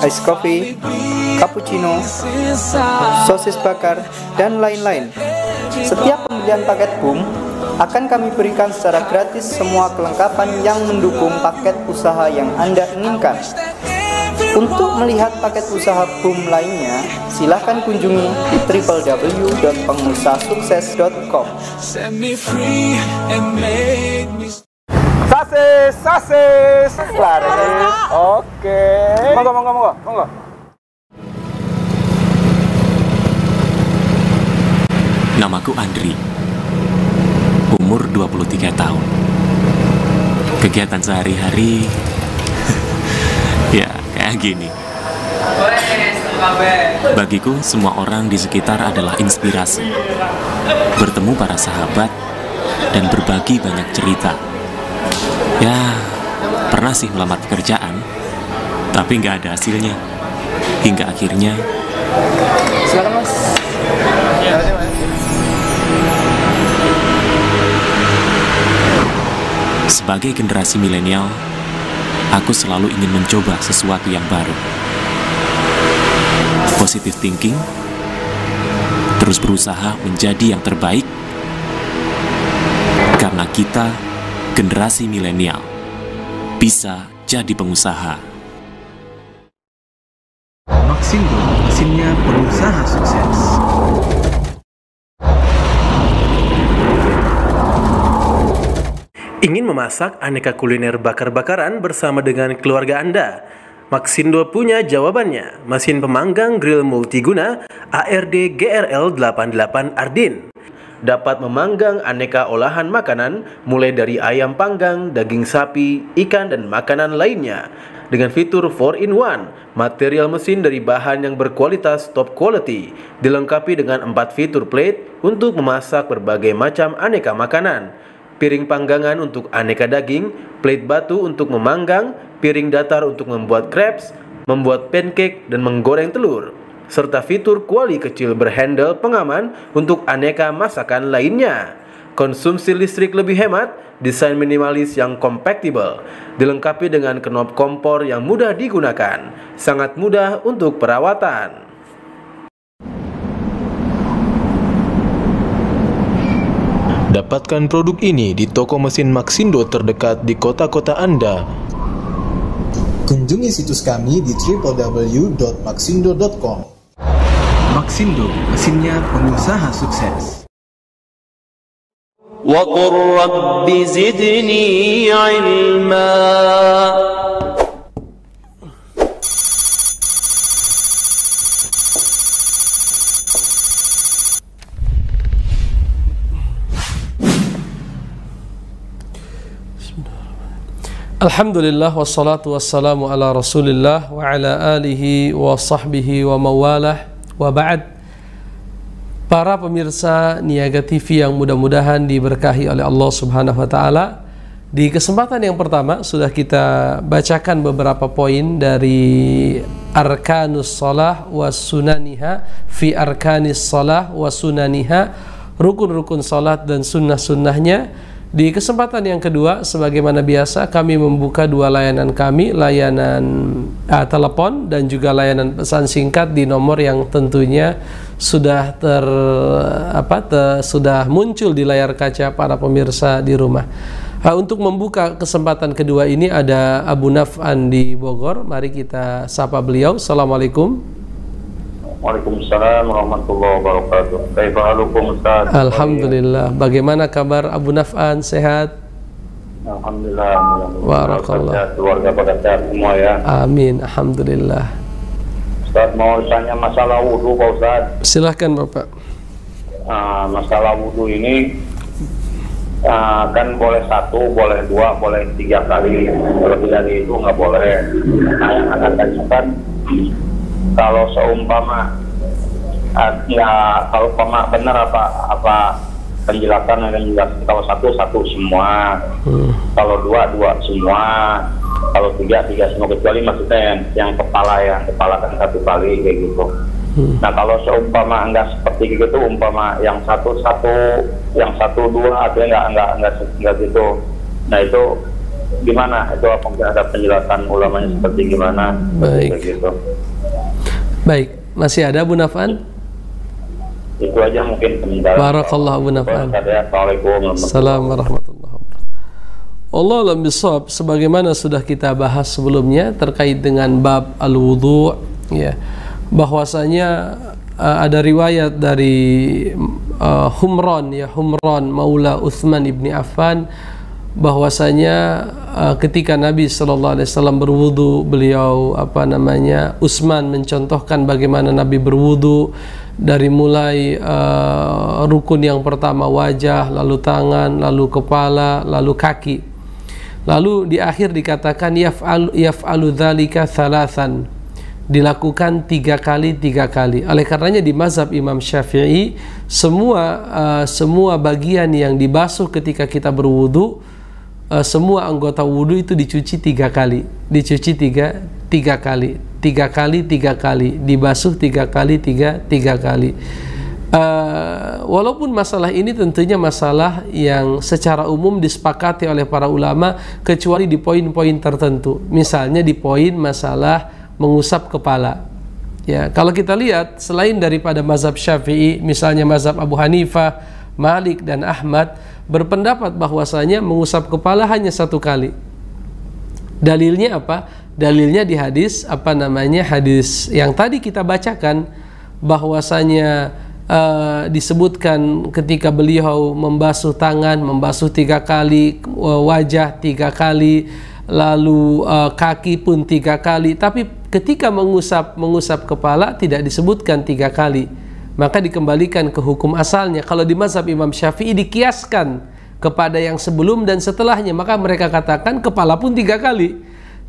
ice coffee, cappuccino, sosis bakar, dan lain-lain. Setiap pembelian paket boom akan kami berikan secara gratis semua kelengkapan yang mendukung paket usaha yang Anda inginkan untuk melihat paket usaha boom lainnya, silahkan kunjungi www.pengusahasukses.com Sasis, sasis, laris, oke. Monggo, monggo, monggo, monggo. Namaku Andri, umur 23 tahun. Kegiatan sehari-hari, ya gini. Bagiku, semua orang di sekitar adalah inspirasi. Bertemu para sahabat dan berbagi banyak cerita. Ya, pernah sih melamar pekerjaan, tapi nggak ada hasilnya. Hingga akhirnya... Silakan, Mas. Sebagai generasi milenial, Aku selalu ingin mencoba sesuatu yang baru. Positive thinking, terus berusaha menjadi yang terbaik, karena kita, generasi milenial, bisa jadi pengusaha. Maksimum, mesinnya pengusaha sukses. Ingin memasak aneka kuliner bakar-bakaran bersama dengan keluarga Anda? Maxindo punya jawabannya. Mesin pemanggang grill multiguna ARD GRL 88 Ardin dapat memanggang aneka olahan makanan mulai dari ayam panggang, daging sapi, ikan dan makanan lainnya. Dengan fitur 4-in-1, material mesin dari bahan yang berkualitas top quality, dilengkapi dengan 4 fitur plate untuk memasak berbagai macam aneka makanan piring panggangan untuk aneka daging, plate batu untuk memanggang, piring datar untuk membuat crepes, membuat pancake, dan menggoreng telur, serta fitur kuali kecil berhandle pengaman untuk aneka masakan lainnya. Konsumsi listrik lebih hemat, desain minimalis yang kompatibel, dilengkapi dengan knob kompor yang mudah digunakan, sangat mudah untuk perawatan. Dapatkan produk ini di toko mesin Maxindo terdekat di kota-kota Anda. Kunjungi situs kami di www.maxindo.com. Maxindo, mesinnya pengusaha sukses. qur rabbi zidni ilma. Alhamdulillah wassalatu wassalamu ala rasulillah wa ala alihi wa sahbihi wa mawalah wa ba'd Para pemirsa Niaga TV yang mudah-mudahan diberkahi oleh Allah subhanahu wa ta'ala Di kesempatan yang pertama sudah kita bacakan beberapa poin dari Arkanus Salah wa Sunaniha Fi Arkanis Salah wa Sunaniha Rukun-rukun salat dan sunnah-sunnahnya di kesempatan yang kedua, sebagaimana biasa, kami membuka dua layanan kami, layanan uh, telepon dan juga layanan pesan singkat di nomor yang tentunya sudah ter apa ter, sudah muncul di layar kaca para pemirsa di rumah. Uh, untuk membuka kesempatan kedua ini ada Abu Naf'an di Bogor. Mari kita sapa beliau. Assalamualaikum. Waalaikumsalam warahmatullahi wabarakatuh. Kaifahalukum Ustaz? Alhamdulillah. Bagaimana kabar Abu Naf'an? Sehat? Alhamdulillah. Warakallah. Keluarga pada sehat semua ya. Amin. Alhamdulillah. Ustaz mau tanya masalah wudhu Pak Ustaz. Silahkan Bapak. Uh, masalah wudhu ini uh, kan boleh satu, boleh dua, boleh tiga kali. Lebih dari itu nggak boleh. Nah, yang akan tanya kalau seumpama eh, ya kalau pemak benar apa apa penjelasan yang jelas kalau satu satu semua hmm. kalau dua dua semua kalau tiga tiga semua kecuali maksudnya yang, yang kepala yang kepala kan satu kali kayak gitu hmm. nah kalau seumpama enggak seperti gitu umpama yang satu satu yang satu dua atau enggak enggak enggak, enggak gitu nah itu gimana itu apa ada penjelasan ulamanya seperti gimana baik kayak gitu Baik, masih ada Bu Nafan? Itu aja mungkin sementara. Barakallah Bu Nafan. Ya. Assalamualaikum warahmatullahi wabarakatuh. Allah bisawab sebagaimana sudah kita bahas sebelumnya terkait dengan bab al-wudu ya bahwasanya uh, ada riwayat dari uh, Humron ya Humron Maula Uthman ibni Affan bahwasanya uh, ketika Nabi Shallallahu Alaihi Wasallam berwudu beliau apa namanya Utsman mencontohkan bagaimana Nabi berwudu dari mulai uh, rukun yang pertama wajah, lalu tangan, lalu kepala, lalu kaki. Lalu di akhir dikatakan yaf yaf'alu dzalika salasan Dilakukan tiga kali tiga kali. Oleh karenanya di mazhab Imam Syafi'i semua uh, semua bagian yang dibasuh ketika kita berwudu uh, semua anggota wudhu itu dicuci tiga kali dicuci tiga tiga kali tiga kali tiga kali dibasuh tiga kali tiga tiga kali uh, walaupun masalah ini tentunya masalah yang secara umum disepakati oleh para ulama kecuali di poin-poin tertentu misalnya di poin masalah mengusap kepala ya kalau kita lihat selain daripada mazhab syafi'i misalnya mazhab Abu Hanifah Malik dan Ahmad berpendapat bahwasanya mengusap kepala hanya satu kali. Dalilnya apa? Dalilnya di hadis apa namanya hadis yang tadi kita bacakan bahwasanya uh, disebutkan ketika beliau membasuh tangan, membasuh tiga kali, eh, wajah tiga kali, lalu uh, kaki pun tiga kali. Tapi ketika mengusap mengusap kepala tidak disebutkan tiga kali maka dikembalikan ke hukum asalnya. Kalau di mazhab Imam Syafi'i dikiaskan kepada yang sebelum dan setelahnya, maka mereka katakan kepala pun tiga kali.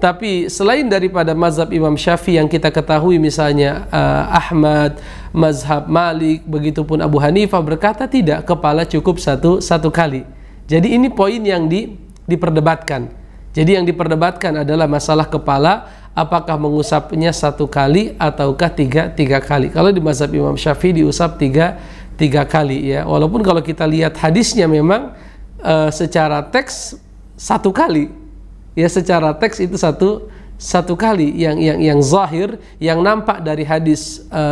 Tapi selain daripada mazhab Imam Syafi'i yang kita ketahui misalnya uh, Ahmad, mazhab Malik, begitupun Abu Hanifah berkata tidak kepala cukup satu satu kali. Jadi ini poin yang di, diperdebatkan. Jadi yang diperdebatkan adalah masalah kepala apakah mengusapnya satu kali ataukah tiga tiga kali kalau di mazhab Imam Syafi'i diusap tiga tiga kali ya walaupun kalau kita lihat hadisnya memang e, secara teks satu kali ya secara teks itu satu satu kali yang yang yang zahir yang nampak dari hadis e,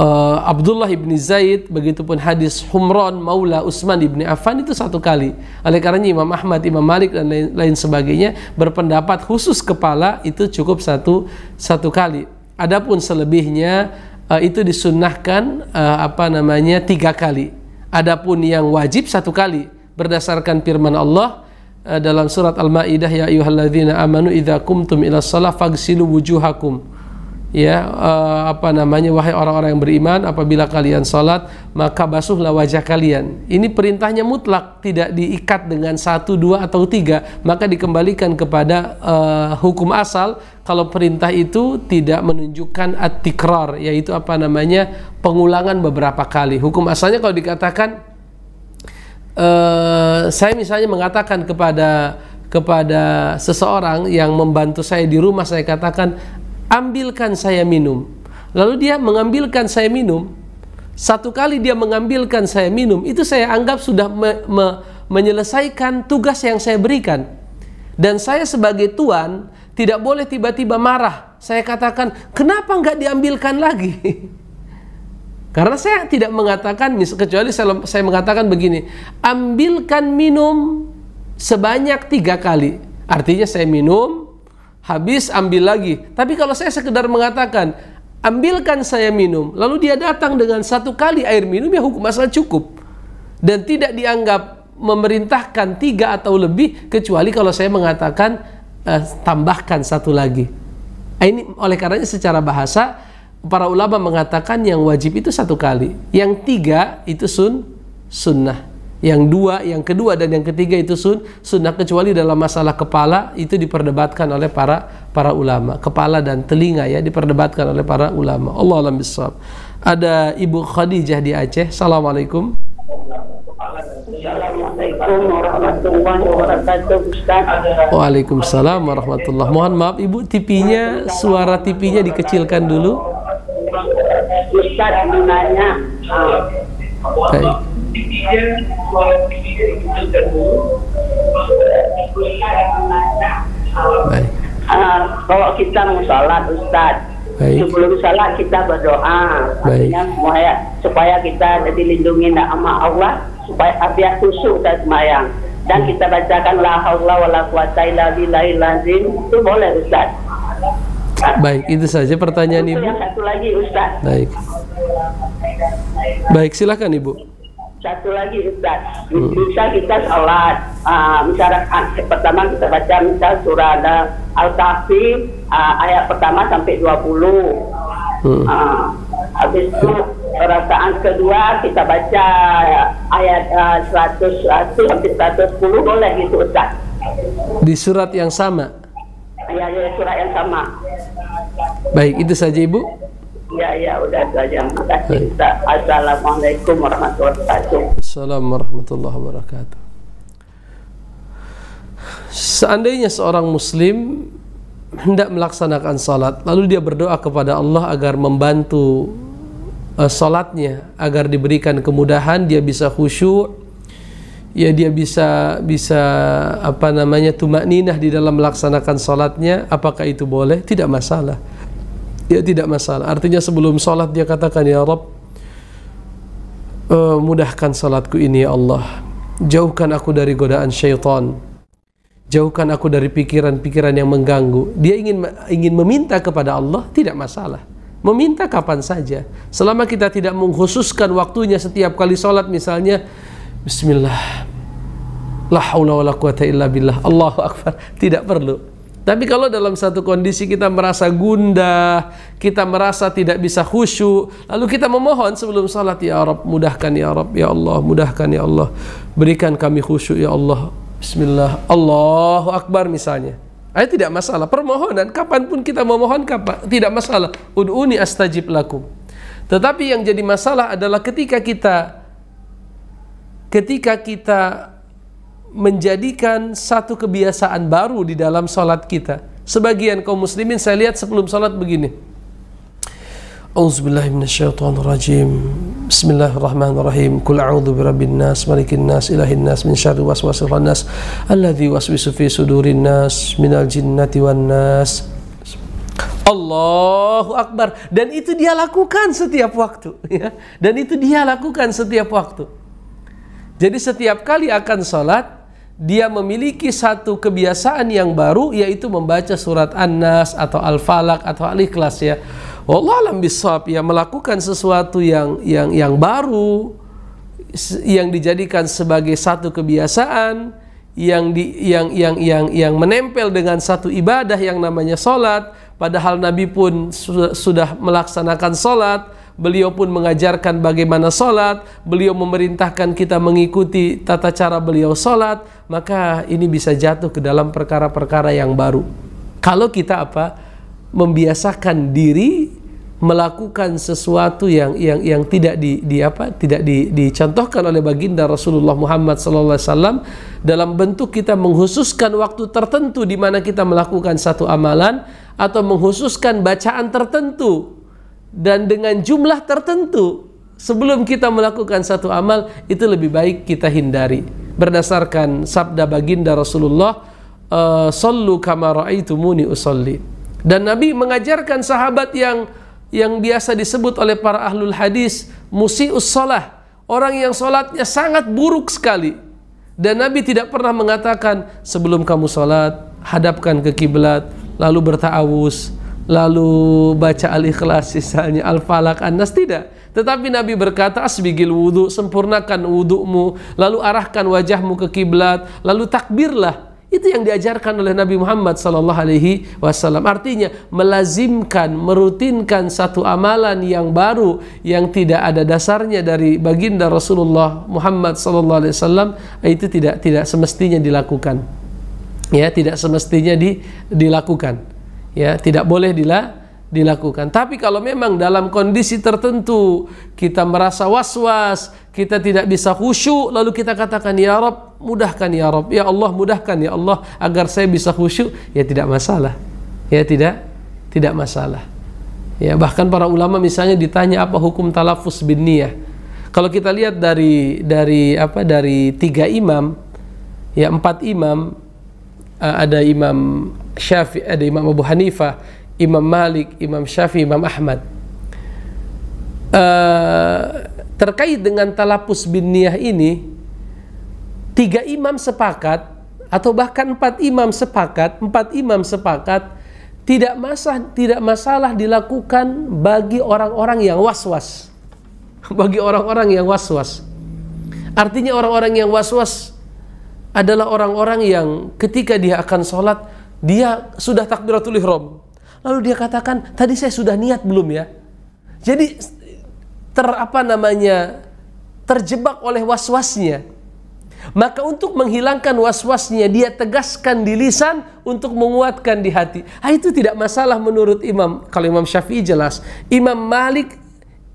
uh, Abdullah ibni Zaid, begitupun hadis Humron Maula Utsman ibni Affan itu satu kali. Oleh karena Imam Ahmad, Imam Malik dan lain, lain sebagainya berpendapat khusus kepala itu cukup satu satu kali. Adapun selebihnya uh, itu disunnahkan uh, apa namanya tiga kali. Adapun yang wajib satu kali berdasarkan firman Allah dalam surat Al-Maidah ya ayyuhalladzina amanu idza qumtum ila shalah fagsilu wujuhakum ya uh, apa namanya wahai orang-orang yang beriman apabila kalian sholat maka basuhlah wajah kalian ini perintahnya mutlak tidak diikat dengan satu dua atau tiga maka dikembalikan kepada uh, hukum asal kalau perintah itu tidak menunjukkan atikrar yaitu apa namanya pengulangan beberapa kali hukum asalnya kalau dikatakan uh, saya misalnya mengatakan kepada kepada seseorang yang membantu saya di rumah saya katakan ambilkan saya minum. Lalu dia mengambilkan saya minum. Satu kali dia mengambilkan saya minum, itu saya anggap sudah me me menyelesaikan tugas yang saya berikan. Dan saya sebagai tuan tidak boleh tiba-tiba marah. Saya katakan, kenapa nggak diambilkan lagi? Karena saya tidak mengatakan, kecuali saya, saya mengatakan begini, ambilkan minum sebanyak tiga kali. Artinya saya minum, habis ambil lagi. Tapi kalau saya sekedar mengatakan, ambilkan saya minum, lalu dia datang dengan satu kali air minum, ya hukum asal cukup. Dan tidak dianggap memerintahkan tiga atau lebih, kecuali kalau saya mengatakan, eh, tambahkan satu lagi. Eh, ini oleh karenanya secara bahasa, para ulama mengatakan yang wajib itu satu kali. Yang tiga itu sun, sunnah yang dua, yang kedua dan yang ketiga itu sun, sunnah kecuali dalam masalah kepala itu diperdebatkan oleh para para ulama. Kepala dan telinga ya diperdebatkan oleh para ulama. Allah alam bisawab. Ada Ibu Khadijah di Aceh. Assalamualaikum. Waalaikumsalam warahmatullahi Mohon maaf Ibu, tipinya suara tipinya dikecilkan dulu. Ustaz menanya. Baik. Intinya ah, kalau kita mau sholat Ustaz Baik. sebelum sholat kita berdoa Baik. artinya supaya, supaya kita dilindungi nama Allah supaya api khusyuk dan semayang dan kita bacakan la haula wala quwata illa billahil lazim itu boleh Ustaz Baik, itu saja pertanyaan Ibu. Yang satu lagi Ustaz. Baik. Baik, silakan Ibu satu lagi Ustaz, hmm. bisa kita sholat uh, misalnya ah, pertama kita baca misal surah Al-Kahfi uh, ayat pertama sampai 20 uh, hmm. habis itu perasaan kedua kita baca ayat uh, 100, 100 sampai 110 boleh gitu Ustaz di surat yang sama ya, ya surat yang sama baik itu saja Ibu Ya ya udah itu aja. Makasih Assalamualaikum warahmatullahi wabarakatuh. Assalamualaikum warahmatullahi wabarakatuh. Seandainya seorang muslim hendak melaksanakan salat lalu dia berdoa kepada Allah agar membantu uh, salatnya agar diberikan kemudahan dia bisa khusyuk ya dia bisa bisa apa namanya tumakninah di dalam melaksanakan salatnya apakah itu boleh tidak masalah ya tidak masalah artinya sebelum sholat dia katakan ya Rob uh, eh, mudahkan sholatku ini ya Allah jauhkan aku dari godaan syaitan jauhkan aku dari pikiran-pikiran yang mengganggu dia ingin ingin meminta kepada Allah tidak masalah meminta kapan saja selama kita tidak mengkhususkan waktunya setiap kali sholat misalnya Bismillah la haula wa quwata illa billah Allahu Akbar tidak perlu tapi kalau dalam satu kondisi kita merasa gundah, kita merasa tidak bisa khusyuk, lalu kita memohon sebelum salat, ya Rabb, mudahkan ya Rabb, ya Allah, mudahkan ya Allah. Berikan kami khusyuk ya Allah. Bismillah, Allahu Akbar misalnya. Ayat eh, tidak masalah. Permohonan kapanpun kita memohon kapan tidak masalah. Ud'uni astajib lakum. Tetapi yang jadi masalah adalah ketika kita ketika kita menjadikan satu kebiasaan baru di dalam sholat kita. Sebagian kaum muslimin saya lihat sebelum sholat begini. Auzubillahiminasyaitonirrajim Bismillahirrahmanirrahim Kul a'udhu birabbin nas, malikin nas, ilahin nas Min syarri waswasil nas Alladhi waswisu fi sudurin nas Minal jinnati wan nas Allahu Akbar dan itu dia lakukan setiap waktu ya dan itu dia lakukan setiap waktu jadi setiap kali akan sholat dia memiliki satu kebiasaan yang baru yaitu membaca surat An-Nas atau Al-Falaq atau Al-Ikhlas ya. Wallah alam bisawab ya melakukan sesuatu yang yang yang baru yang dijadikan sebagai satu kebiasaan yang di yang yang yang yang menempel dengan satu ibadah yang namanya salat padahal Nabi pun sudah, melaksanakan salat beliau pun mengajarkan bagaimana sholat, beliau memerintahkan kita mengikuti tata cara beliau sholat, maka ini bisa jatuh ke dalam perkara-perkara yang baru. Kalau kita apa? Membiasakan diri melakukan sesuatu yang yang yang tidak di, di apa tidak di, dicontohkan oleh baginda Rasulullah Muhammad SAW dalam bentuk kita menghususkan waktu tertentu di mana kita melakukan satu amalan atau menghususkan bacaan tertentu dan dengan jumlah tertentu sebelum kita melakukan satu amal itu lebih baik kita hindari berdasarkan sabda baginda Rasulullah eh, sallu kama raaitumuni usolli dan Nabi mengajarkan sahabat yang yang biasa disebut oleh para ahlul hadis musius salah orang yang salatnya sangat buruk sekali dan Nabi tidak pernah mengatakan sebelum kamu salat hadapkan ke kiblat lalu bertawus lalu baca al-ikhlas sisanya al-falak Anas tidak tetapi Nabi berkata asbigil wudhu sempurnakan wudhumu lalu arahkan wajahmu ke kiblat lalu takbirlah itu yang diajarkan oleh Nabi Muhammad Sallallahu Alaihi Wasallam. Artinya melazimkan, merutinkan satu amalan yang baru yang tidak ada dasarnya dari baginda Rasulullah Muhammad Sallallahu Alaihi Wasallam itu tidak tidak semestinya dilakukan. Ya, tidak semestinya di, dilakukan ya tidak boleh dila, dilakukan. Tapi kalau memang dalam kondisi tertentu kita merasa was-was, kita tidak bisa khusyuk, lalu kita katakan ya Rob mudahkan ya Rob, ya Allah mudahkan ya Allah agar saya bisa khusyuk, ya tidak masalah, ya tidak tidak masalah. Ya bahkan para ulama misalnya ditanya apa hukum talafus bin niyah. Kalau kita lihat dari dari apa dari tiga imam, ya empat imam Eh, ada Imam Syafi'i, ada Imam Abu Hanifah, Imam Malik, Imam Syafi'i, Imam Ahmad. Uh, terkait dengan talapus bin niyah ini, tiga imam sepakat atau bahkan empat imam sepakat, empat imam sepakat tidak masalah tidak masalah dilakukan bagi orang-orang yang was-was. Bagi orang-orang yang was-was. Artinya orang-orang yang was-was adalah orang-orang yang ketika dia akan sholat dia sudah takbiratul ihram lalu dia katakan tadi saya sudah niat belum ya jadi ter apa namanya terjebak oleh was-wasnya maka untuk menghilangkan was-wasnya dia tegaskan di lisan untuk menguatkan di hati. Ah itu tidak masalah menurut Imam. Kalau Imam Syafi'i jelas, Imam Malik,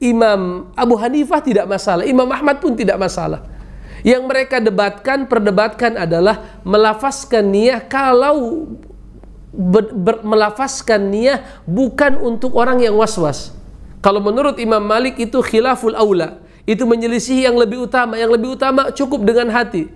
Imam Abu Hanifah tidak masalah, Imam Ahmad pun tidak masalah. Yang mereka debatkan, perdebatkan adalah melafazkan niat kalau ber, ber, melafazkan niat bukan untuk orang yang was-was. Kalau menurut Imam Malik itu khilaful aula. Itu menyelisih yang lebih utama. Yang lebih utama cukup dengan hati.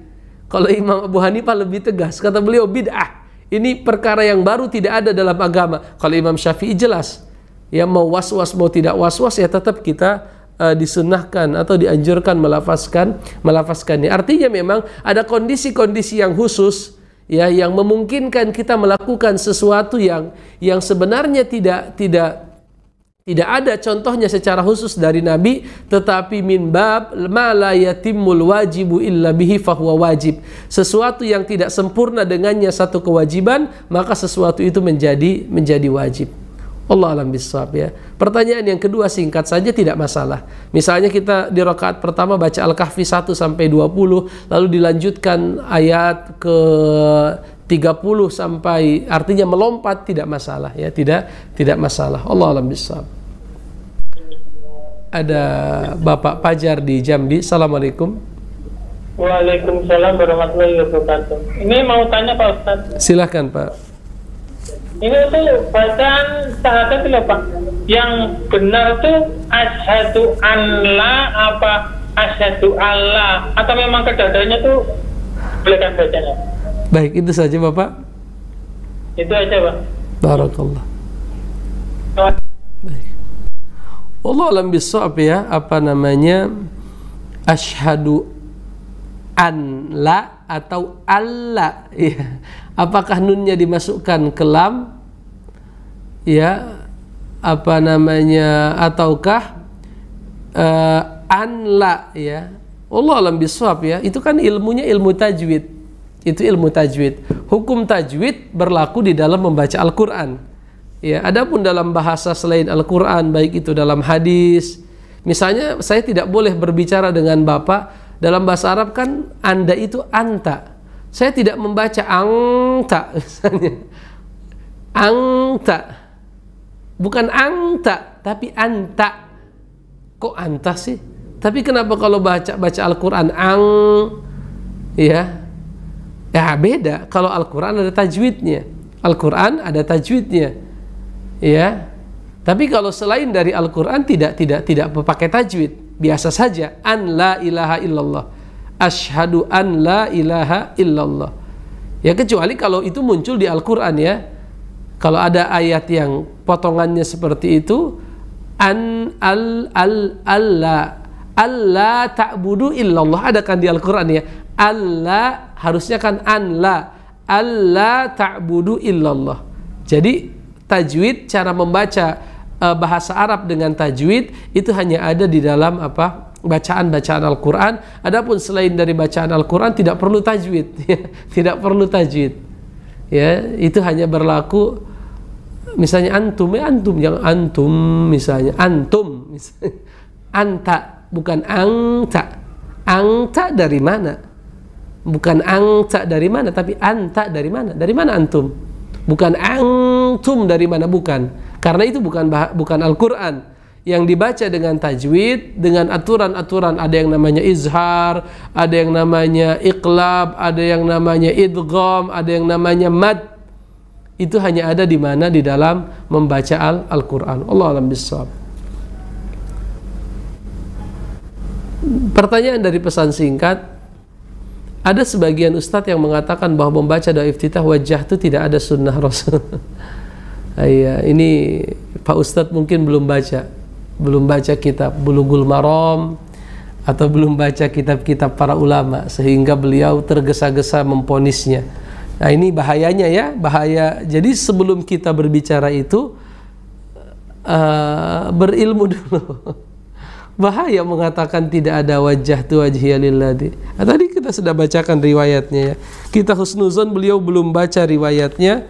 Kalau Imam Abu Hanifah lebih tegas. Kata beliau bid'ah. Ini perkara yang baru tidak ada dalam agama. Kalau Imam Syafi'i jelas. Ya mau was-was mau tidak was-was ya tetap kita uh, disunahkan atau dianjurkan melafazkan melafazkannya. Artinya memang ada kondisi-kondisi yang khusus ya yang memungkinkan kita melakukan sesuatu yang yang sebenarnya tidak tidak tidak ada contohnya secara khusus dari Nabi tetapi min bab ma yatimul wajibu illa bihi fahuwa wajib sesuatu yang tidak sempurna dengannya satu kewajiban maka sesuatu itu menjadi menjadi wajib Allah alam bisawab ya. Pertanyaan yang kedua singkat saja tidak masalah. Misalnya kita di rakaat pertama baca Al-Kahfi 1 sampai 20 lalu dilanjutkan ayat ke 30 sampai artinya melompat tidak masalah ya, tidak tidak masalah. Allah alam bisawab. Ada Bapak Pajar di Jambi. Assalamualaikum. Waalaikumsalam warahmatullahi wabarakatuh. Ini mau tanya Pak Ustaz. Silahkan Pak ini tuh bacaan syahadat itu pak yang benar tuh asyhadu anla apa asyhadu Allah atau memang kedadanya tuh belikan bacanya baik itu saja bapak itu aja pak barakallah Allah alam bisawab ya apa namanya asyhadu an la atau alla ya apakah nunnya dimasukkan ke lam ya apa namanya ataukah uh, anla ya Allah alam biswab ya itu kan ilmunya ilmu tajwid itu ilmu tajwid hukum tajwid berlaku di dalam membaca Al-Quran ya adapun dalam bahasa selain Al-Quran baik itu dalam hadis misalnya saya tidak boleh berbicara dengan bapak dalam bahasa Arab kan anda itu anta saya tidak membaca angta misalnya. Angta. Bukan angta, tapi anta. Kok anta sih? Tapi kenapa kalau baca baca Al-Qur'an ang ya? Ya beda. Kalau Al-Qur'an ada tajwidnya. Al-Qur'an ada tajwidnya. Ya. Tapi kalau selain dari Al-Qur'an tidak tidak tidak pakai tajwid, biasa saja an la ilaha illallah asyhadu an la ilaha illallah. Ya kecuali kalau itu muncul di Al-Qur'an ya. Kalau ada ayat yang potongannya seperti itu an al al alla alla ta'budu illallah ada kan di Al-Qur'an ya. Alla harusnya kan an la alla ta'budu illallah. Jadi tajwid cara membaca eh, bahasa Arab dengan tajwid itu hanya ada di dalam apa bacaan-bacaan Al-Quran. Adapun selain dari bacaan Al-Quran tidak perlu tajwid, ya. tidak perlu tajwid. Ya, itu hanya berlaku misalnya antum ya antum yang antum misalnya antum misalnya anta bukan angta angta dari mana bukan angta dari mana tapi anta dari mana dari mana antum bukan antum dari mana bukan karena itu bukan bukan Al-Qur'an yang dibaca dengan tajwid dengan aturan-aturan ada yang namanya izhar, ada yang namanya iqlab, ada yang namanya idgham, ada yang namanya mad. Itu hanya ada di mana di dalam membaca Al-Qur'an. Al Allah alam bisawab. Pertanyaan dari pesan singkat ada sebagian ustadz yang mengatakan bahwa membaca doa iftitah wajah itu tidak ada sunnah rasul. Iya, ini Pak Ustadz mungkin belum baca belum baca kitab Bulughul Maram atau belum baca kitab-kitab para ulama sehingga beliau tergesa-gesa memponisnya. Nah, ini bahayanya ya, bahaya. Jadi sebelum kita berbicara itu uh, berilmu dulu. bahaya mengatakan tidak ada wajah tu wajhiya Nah, tadi kita sudah bacakan riwayatnya ya. Kita husnuzon beliau belum baca riwayatnya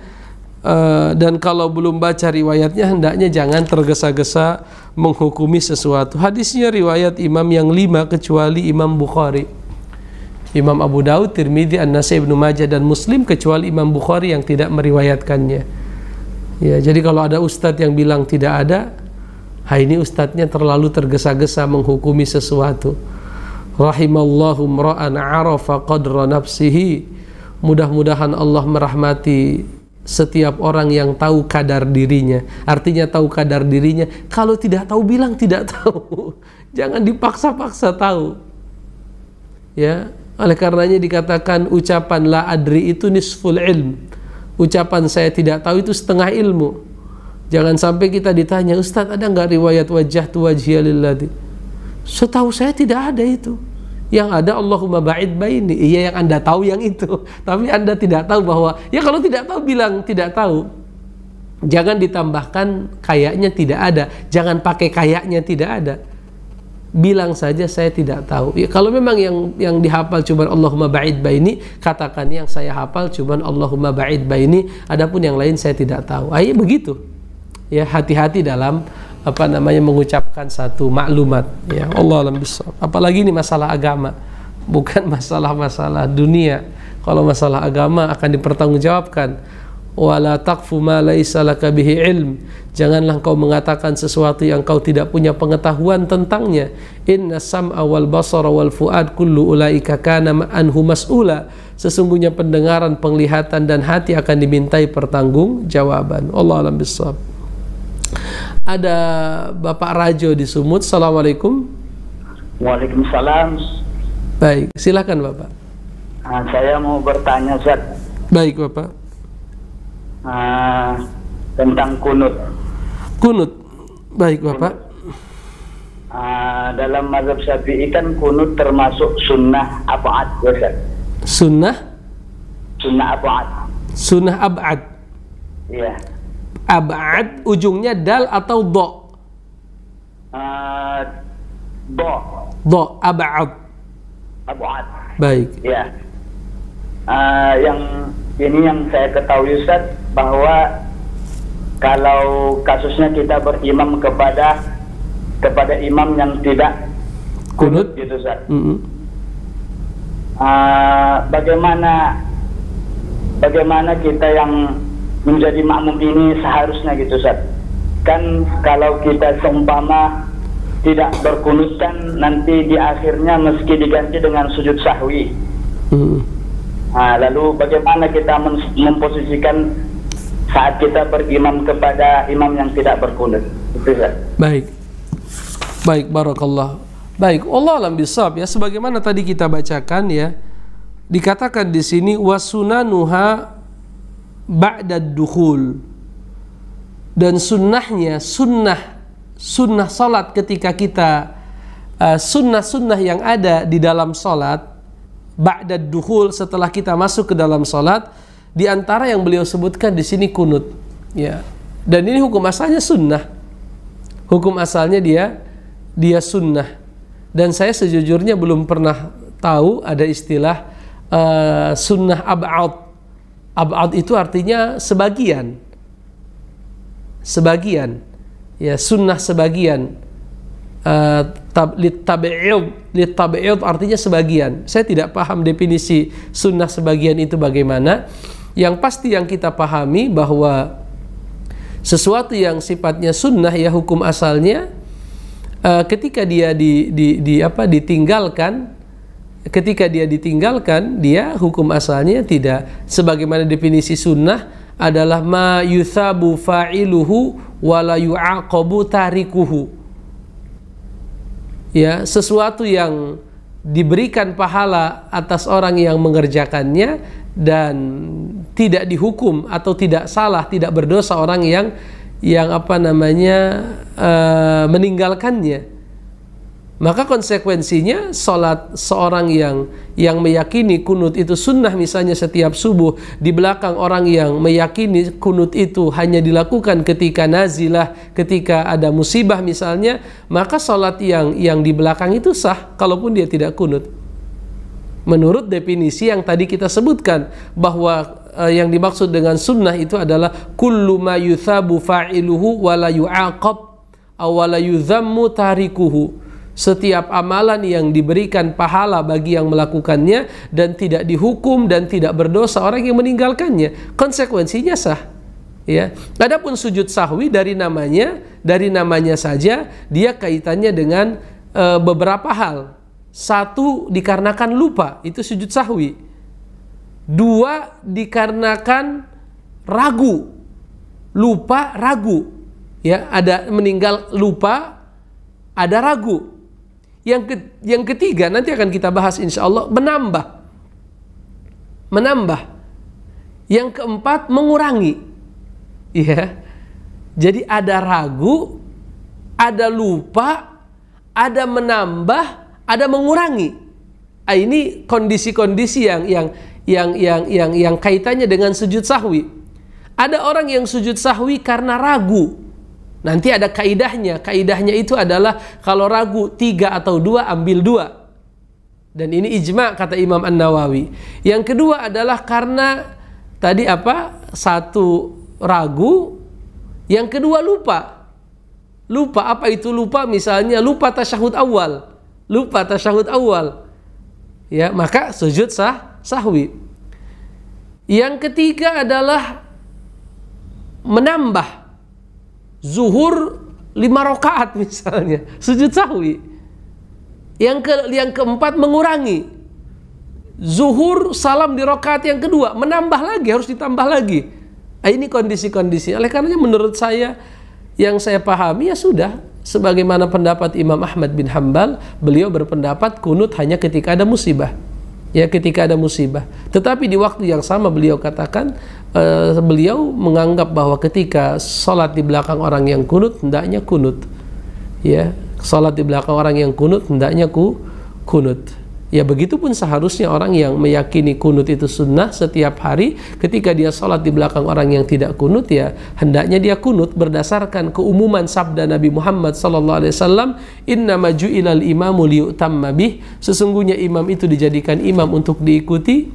Eh, dan kalau belum baca riwayatnya hendaknya jangan tergesa-gesa menghukumi sesuatu. Hadisnya riwayat imam yang lima kecuali Imam Bukhari. Imam Abu Daud, Tirmidzi, An-Nasai, Ibnu Majah dan Muslim kecuali Imam Bukhari yang tidak meriwayatkannya. Ya, jadi kalau ada ustadz yang bilang tidak ada, ha ini ustadznya terlalu tergesa-gesa menghukumi sesuatu. Rahimallahu mra'an arafa qadra nafsihi. Mudah-mudahan Allah merahmati setiap orang yang tahu kadar dirinya. Artinya tahu kadar dirinya, kalau tidak tahu bilang tidak tahu. Jangan dipaksa-paksa tahu. Ya, oleh karenanya dikatakan ucapan la adri itu nisful ilm. Ucapan saya tidak tahu itu setengah ilmu. Jangan sampai kita ditanya, Ustadz ada nggak riwayat wajah tu wajhiya Setahu saya tidak ada itu yang ada Allahumma ba'id baini iya yang anda tahu yang itu tapi anda tidak tahu bahwa ya kalau tidak tahu bilang tidak tahu jangan ditambahkan kayaknya tidak ada jangan pakai kayaknya tidak ada bilang saja saya tidak tahu ya, kalau memang yang yang dihafal cuma Allahumma ba'id baini katakan yang saya hafal cuma Allahumma ba'id baini adapun yang lain saya tidak tahu ayo ah, iya begitu ya hati-hati dalam apa namanya mengucapkan satu maklumat ya Allah alam bisawab apalagi ini masalah agama bukan masalah-masalah dunia kalau masalah agama akan dipertanggungjawabkan wala taqfu ma laisa laka bihi ilm janganlah kau mengatakan sesuatu yang kau tidak punya pengetahuan tentangnya inna sam'a wal basara wal fuad kullu ulaika kana anhu mas'ula sesungguhnya pendengaran penglihatan dan hati akan dimintai pertanggungjawaban Allah alam bisawab ada Bapak Rajo di Sumut. Assalamualaikum. Waalaikumsalam. Baik, silakan Bapak. Nah, saya mau bertanya, Zat. Baik, Bapak. Uh, tentang kunut. Kunut. Baik, Bapak. Uh, dalam mazhab Syafi'i kan kunut termasuk sunnah abad, ya, Ustaz. Sunnah? Sunnah abad. Sunnah abad. Iya. Abad ujungnya dal atau do? Uh, do. Do, abad. Abad. Baik. Ya. Uh, yang ini yang saya ketahui Ustaz bahwa kalau kasusnya kita berimam kepada kepada imam yang tidak kunut gitu Ustaz. Mm -hmm. uh, bagaimana bagaimana kita yang menjadi makmum ini seharusnya gitu Ustaz kan kalau kita seumpama tidak berkunut nanti di akhirnya meski diganti dengan sujud sahwi hmm. nah, lalu bagaimana kita memposisikan saat kita berimam kepada imam yang tidak berkunut gitu, baik baik barakallah baik Allah alam bisab ya sebagaimana tadi kita bacakan ya dikatakan di sini wasunanuha ba'da dukhul dan sunnahnya sunnah sunnah salat ketika kita eh, sunnah-sunnah yang ada di dalam salat ba'da dukhul setelah kita masuk ke dalam salat di antara yang beliau sebutkan di sini kunut ya dan ini hukum asalnya sunnah hukum asalnya dia dia sunnah dan saya sejujurnya belum pernah tahu ada istilah uh, sunnah ab'ad abad itu artinya sebagian sebagian ya sunnah sebagian uh, tab, artinya sebagian saya tidak paham definisi sunnah sebagian itu bagaimana yang pasti yang kita pahami bahwa sesuatu yang sifatnya sunnah ya hukum asalnya uh, ketika dia di, di, di apa ditinggalkan ketika dia ditinggalkan dia hukum asalnya tidak sebagaimana definisi sunnah adalah ma yuthabu fa'iluhu wa la yu'aqabu tarikuhu ya sesuatu yang diberikan pahala atas orang yang mengerjakannya dan tidak dihukum atau tidak salah tidak berdosa orang yang yang apa namanya uh, meninggalkannya maka konsekuensinya salat seorang yang yang meyakini kunut itu sunnah misalnya setiap subuh di belakang orang yang meyakini kunut itu hanya dilakukan ketika nazilah ketika ada musibah misalnya maka salat yang yang di belakang itu sah kalaupun dia tidak kunut menurut definisi yang tadi kita sebutkan bahwa eh, yang dimaksud dengan sunnah itu adalah kullu ma yuthabu fa'iluhu wa la yu'aqab aw la tarikuhu setiap amalan yang diberikan pahala bagi yang melakukannya dan tidak dihukum dan tidak berdosa orang yang meninggalkannya konsekuensinya sah ya adapun sujud sahwi dari namanya dari namanya saja dia kaitannya dengan e, beberapa hal satu dikarenakan lupa itu sujud sahwi dua dikarenakan ragu lupa ragu ya ada meninggal lupa ada ragu yang, ke, yang ketiga nanti akan kita bahas insya Allah menambah. Menambah. Yang keempat mengurangi. Ya. Jadi ada ragu, ada lupa, ada menambah, ada mengurangi. Nah, ini kondisi-kondisi yang yang yang yang yang yang kaitannya dengan sujud sahwi. Ada orang yang sujud sahwi karena ragu, Nanti ada kaidahnya. Kaidahnya itu adalah kalau ragu tiga atau dua ambil dua. Dan ini ijma kata Imam An Nawawi. Yang kedua adalah karena tadi apa satu ragu, yang kedua lupa. Lupa apa itu lupa? Misalnya lupa tasyahud awal, lupa tasyahud awal. Ya maka sujud sah sahwi. Yang ketiga adalah menambah zuhur lima rakaat misalnya sujud sahwi yang ke yang keempat mengurangi zuhur salam di rakaat yang kedua menambah lagi harus ditambah lagi nah, ini kondisi-kondisi oleh karenanya menurut saya yang saya pahami ya sudah sebagaimana pendapat Imam Ahmad bin Hambal beliau berpendapat kunut hanya ketika ada musibah ya ketika ada musibah tetapi di waktu yang sama beliau katakan uh, beliau menganggap bahwa ketika sholat di belakang orang yang kunut hendaknya kunut ya sholat di belakang orang yang kunut hendaknya ku kunut ya begitupun seharusnya orang yang meyakini kunut itu sunnah setiap hari ketika dia sholat di belakang orang yang tidak kunut ya hendaknya dia kunut berdasarkan keumuman sabda Nabi Muhammad sallallahu alaihi wasallam inna maju ilal imamu liyutamma mabih, sesungguhnya imam itu dijadikan imam untuk diikuti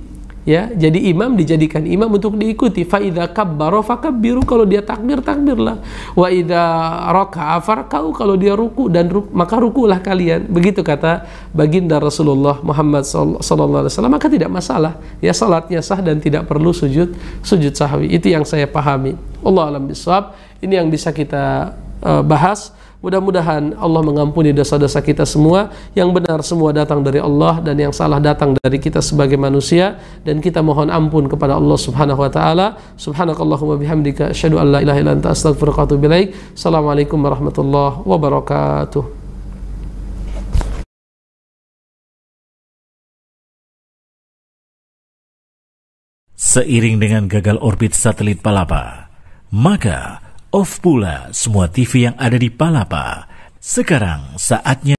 ya jadi imam dijadikan imam untuk diikuti fa idza kabbara fakabbiru kalau dia takbir takbirlah wa idza raka'a farka'u kalau dia ruku dan ruku, maka rukulah kalian begitu kata baginda Rasulullah Muhammad sallallahu alaihi wasallam maka tidak masalah ya salatnya sah dan tidak perlu sujud sujud sahwi itu yang saya pahami Allah alam bisawab ini yang bisa kita uh, bahas Mudah-mudahan Allah mengampuni dosa-dosa kita semua. Yang benar semua datang dari Allah dan yang salah datang dari kita sebagai manusia dan kita mohon ampun kepada Allah Subhanahu wa taala. Subhanakallahumma bihamdika asyhadu an la ilaha illa anta astaghfiruka wa atubu Assalamualaikum warahmatullahi wabarakatuh. Seiring dengan gagal orbit satelit Palapa, maka Off pula semua TV yang ada di Palapa. Sekarang saatnya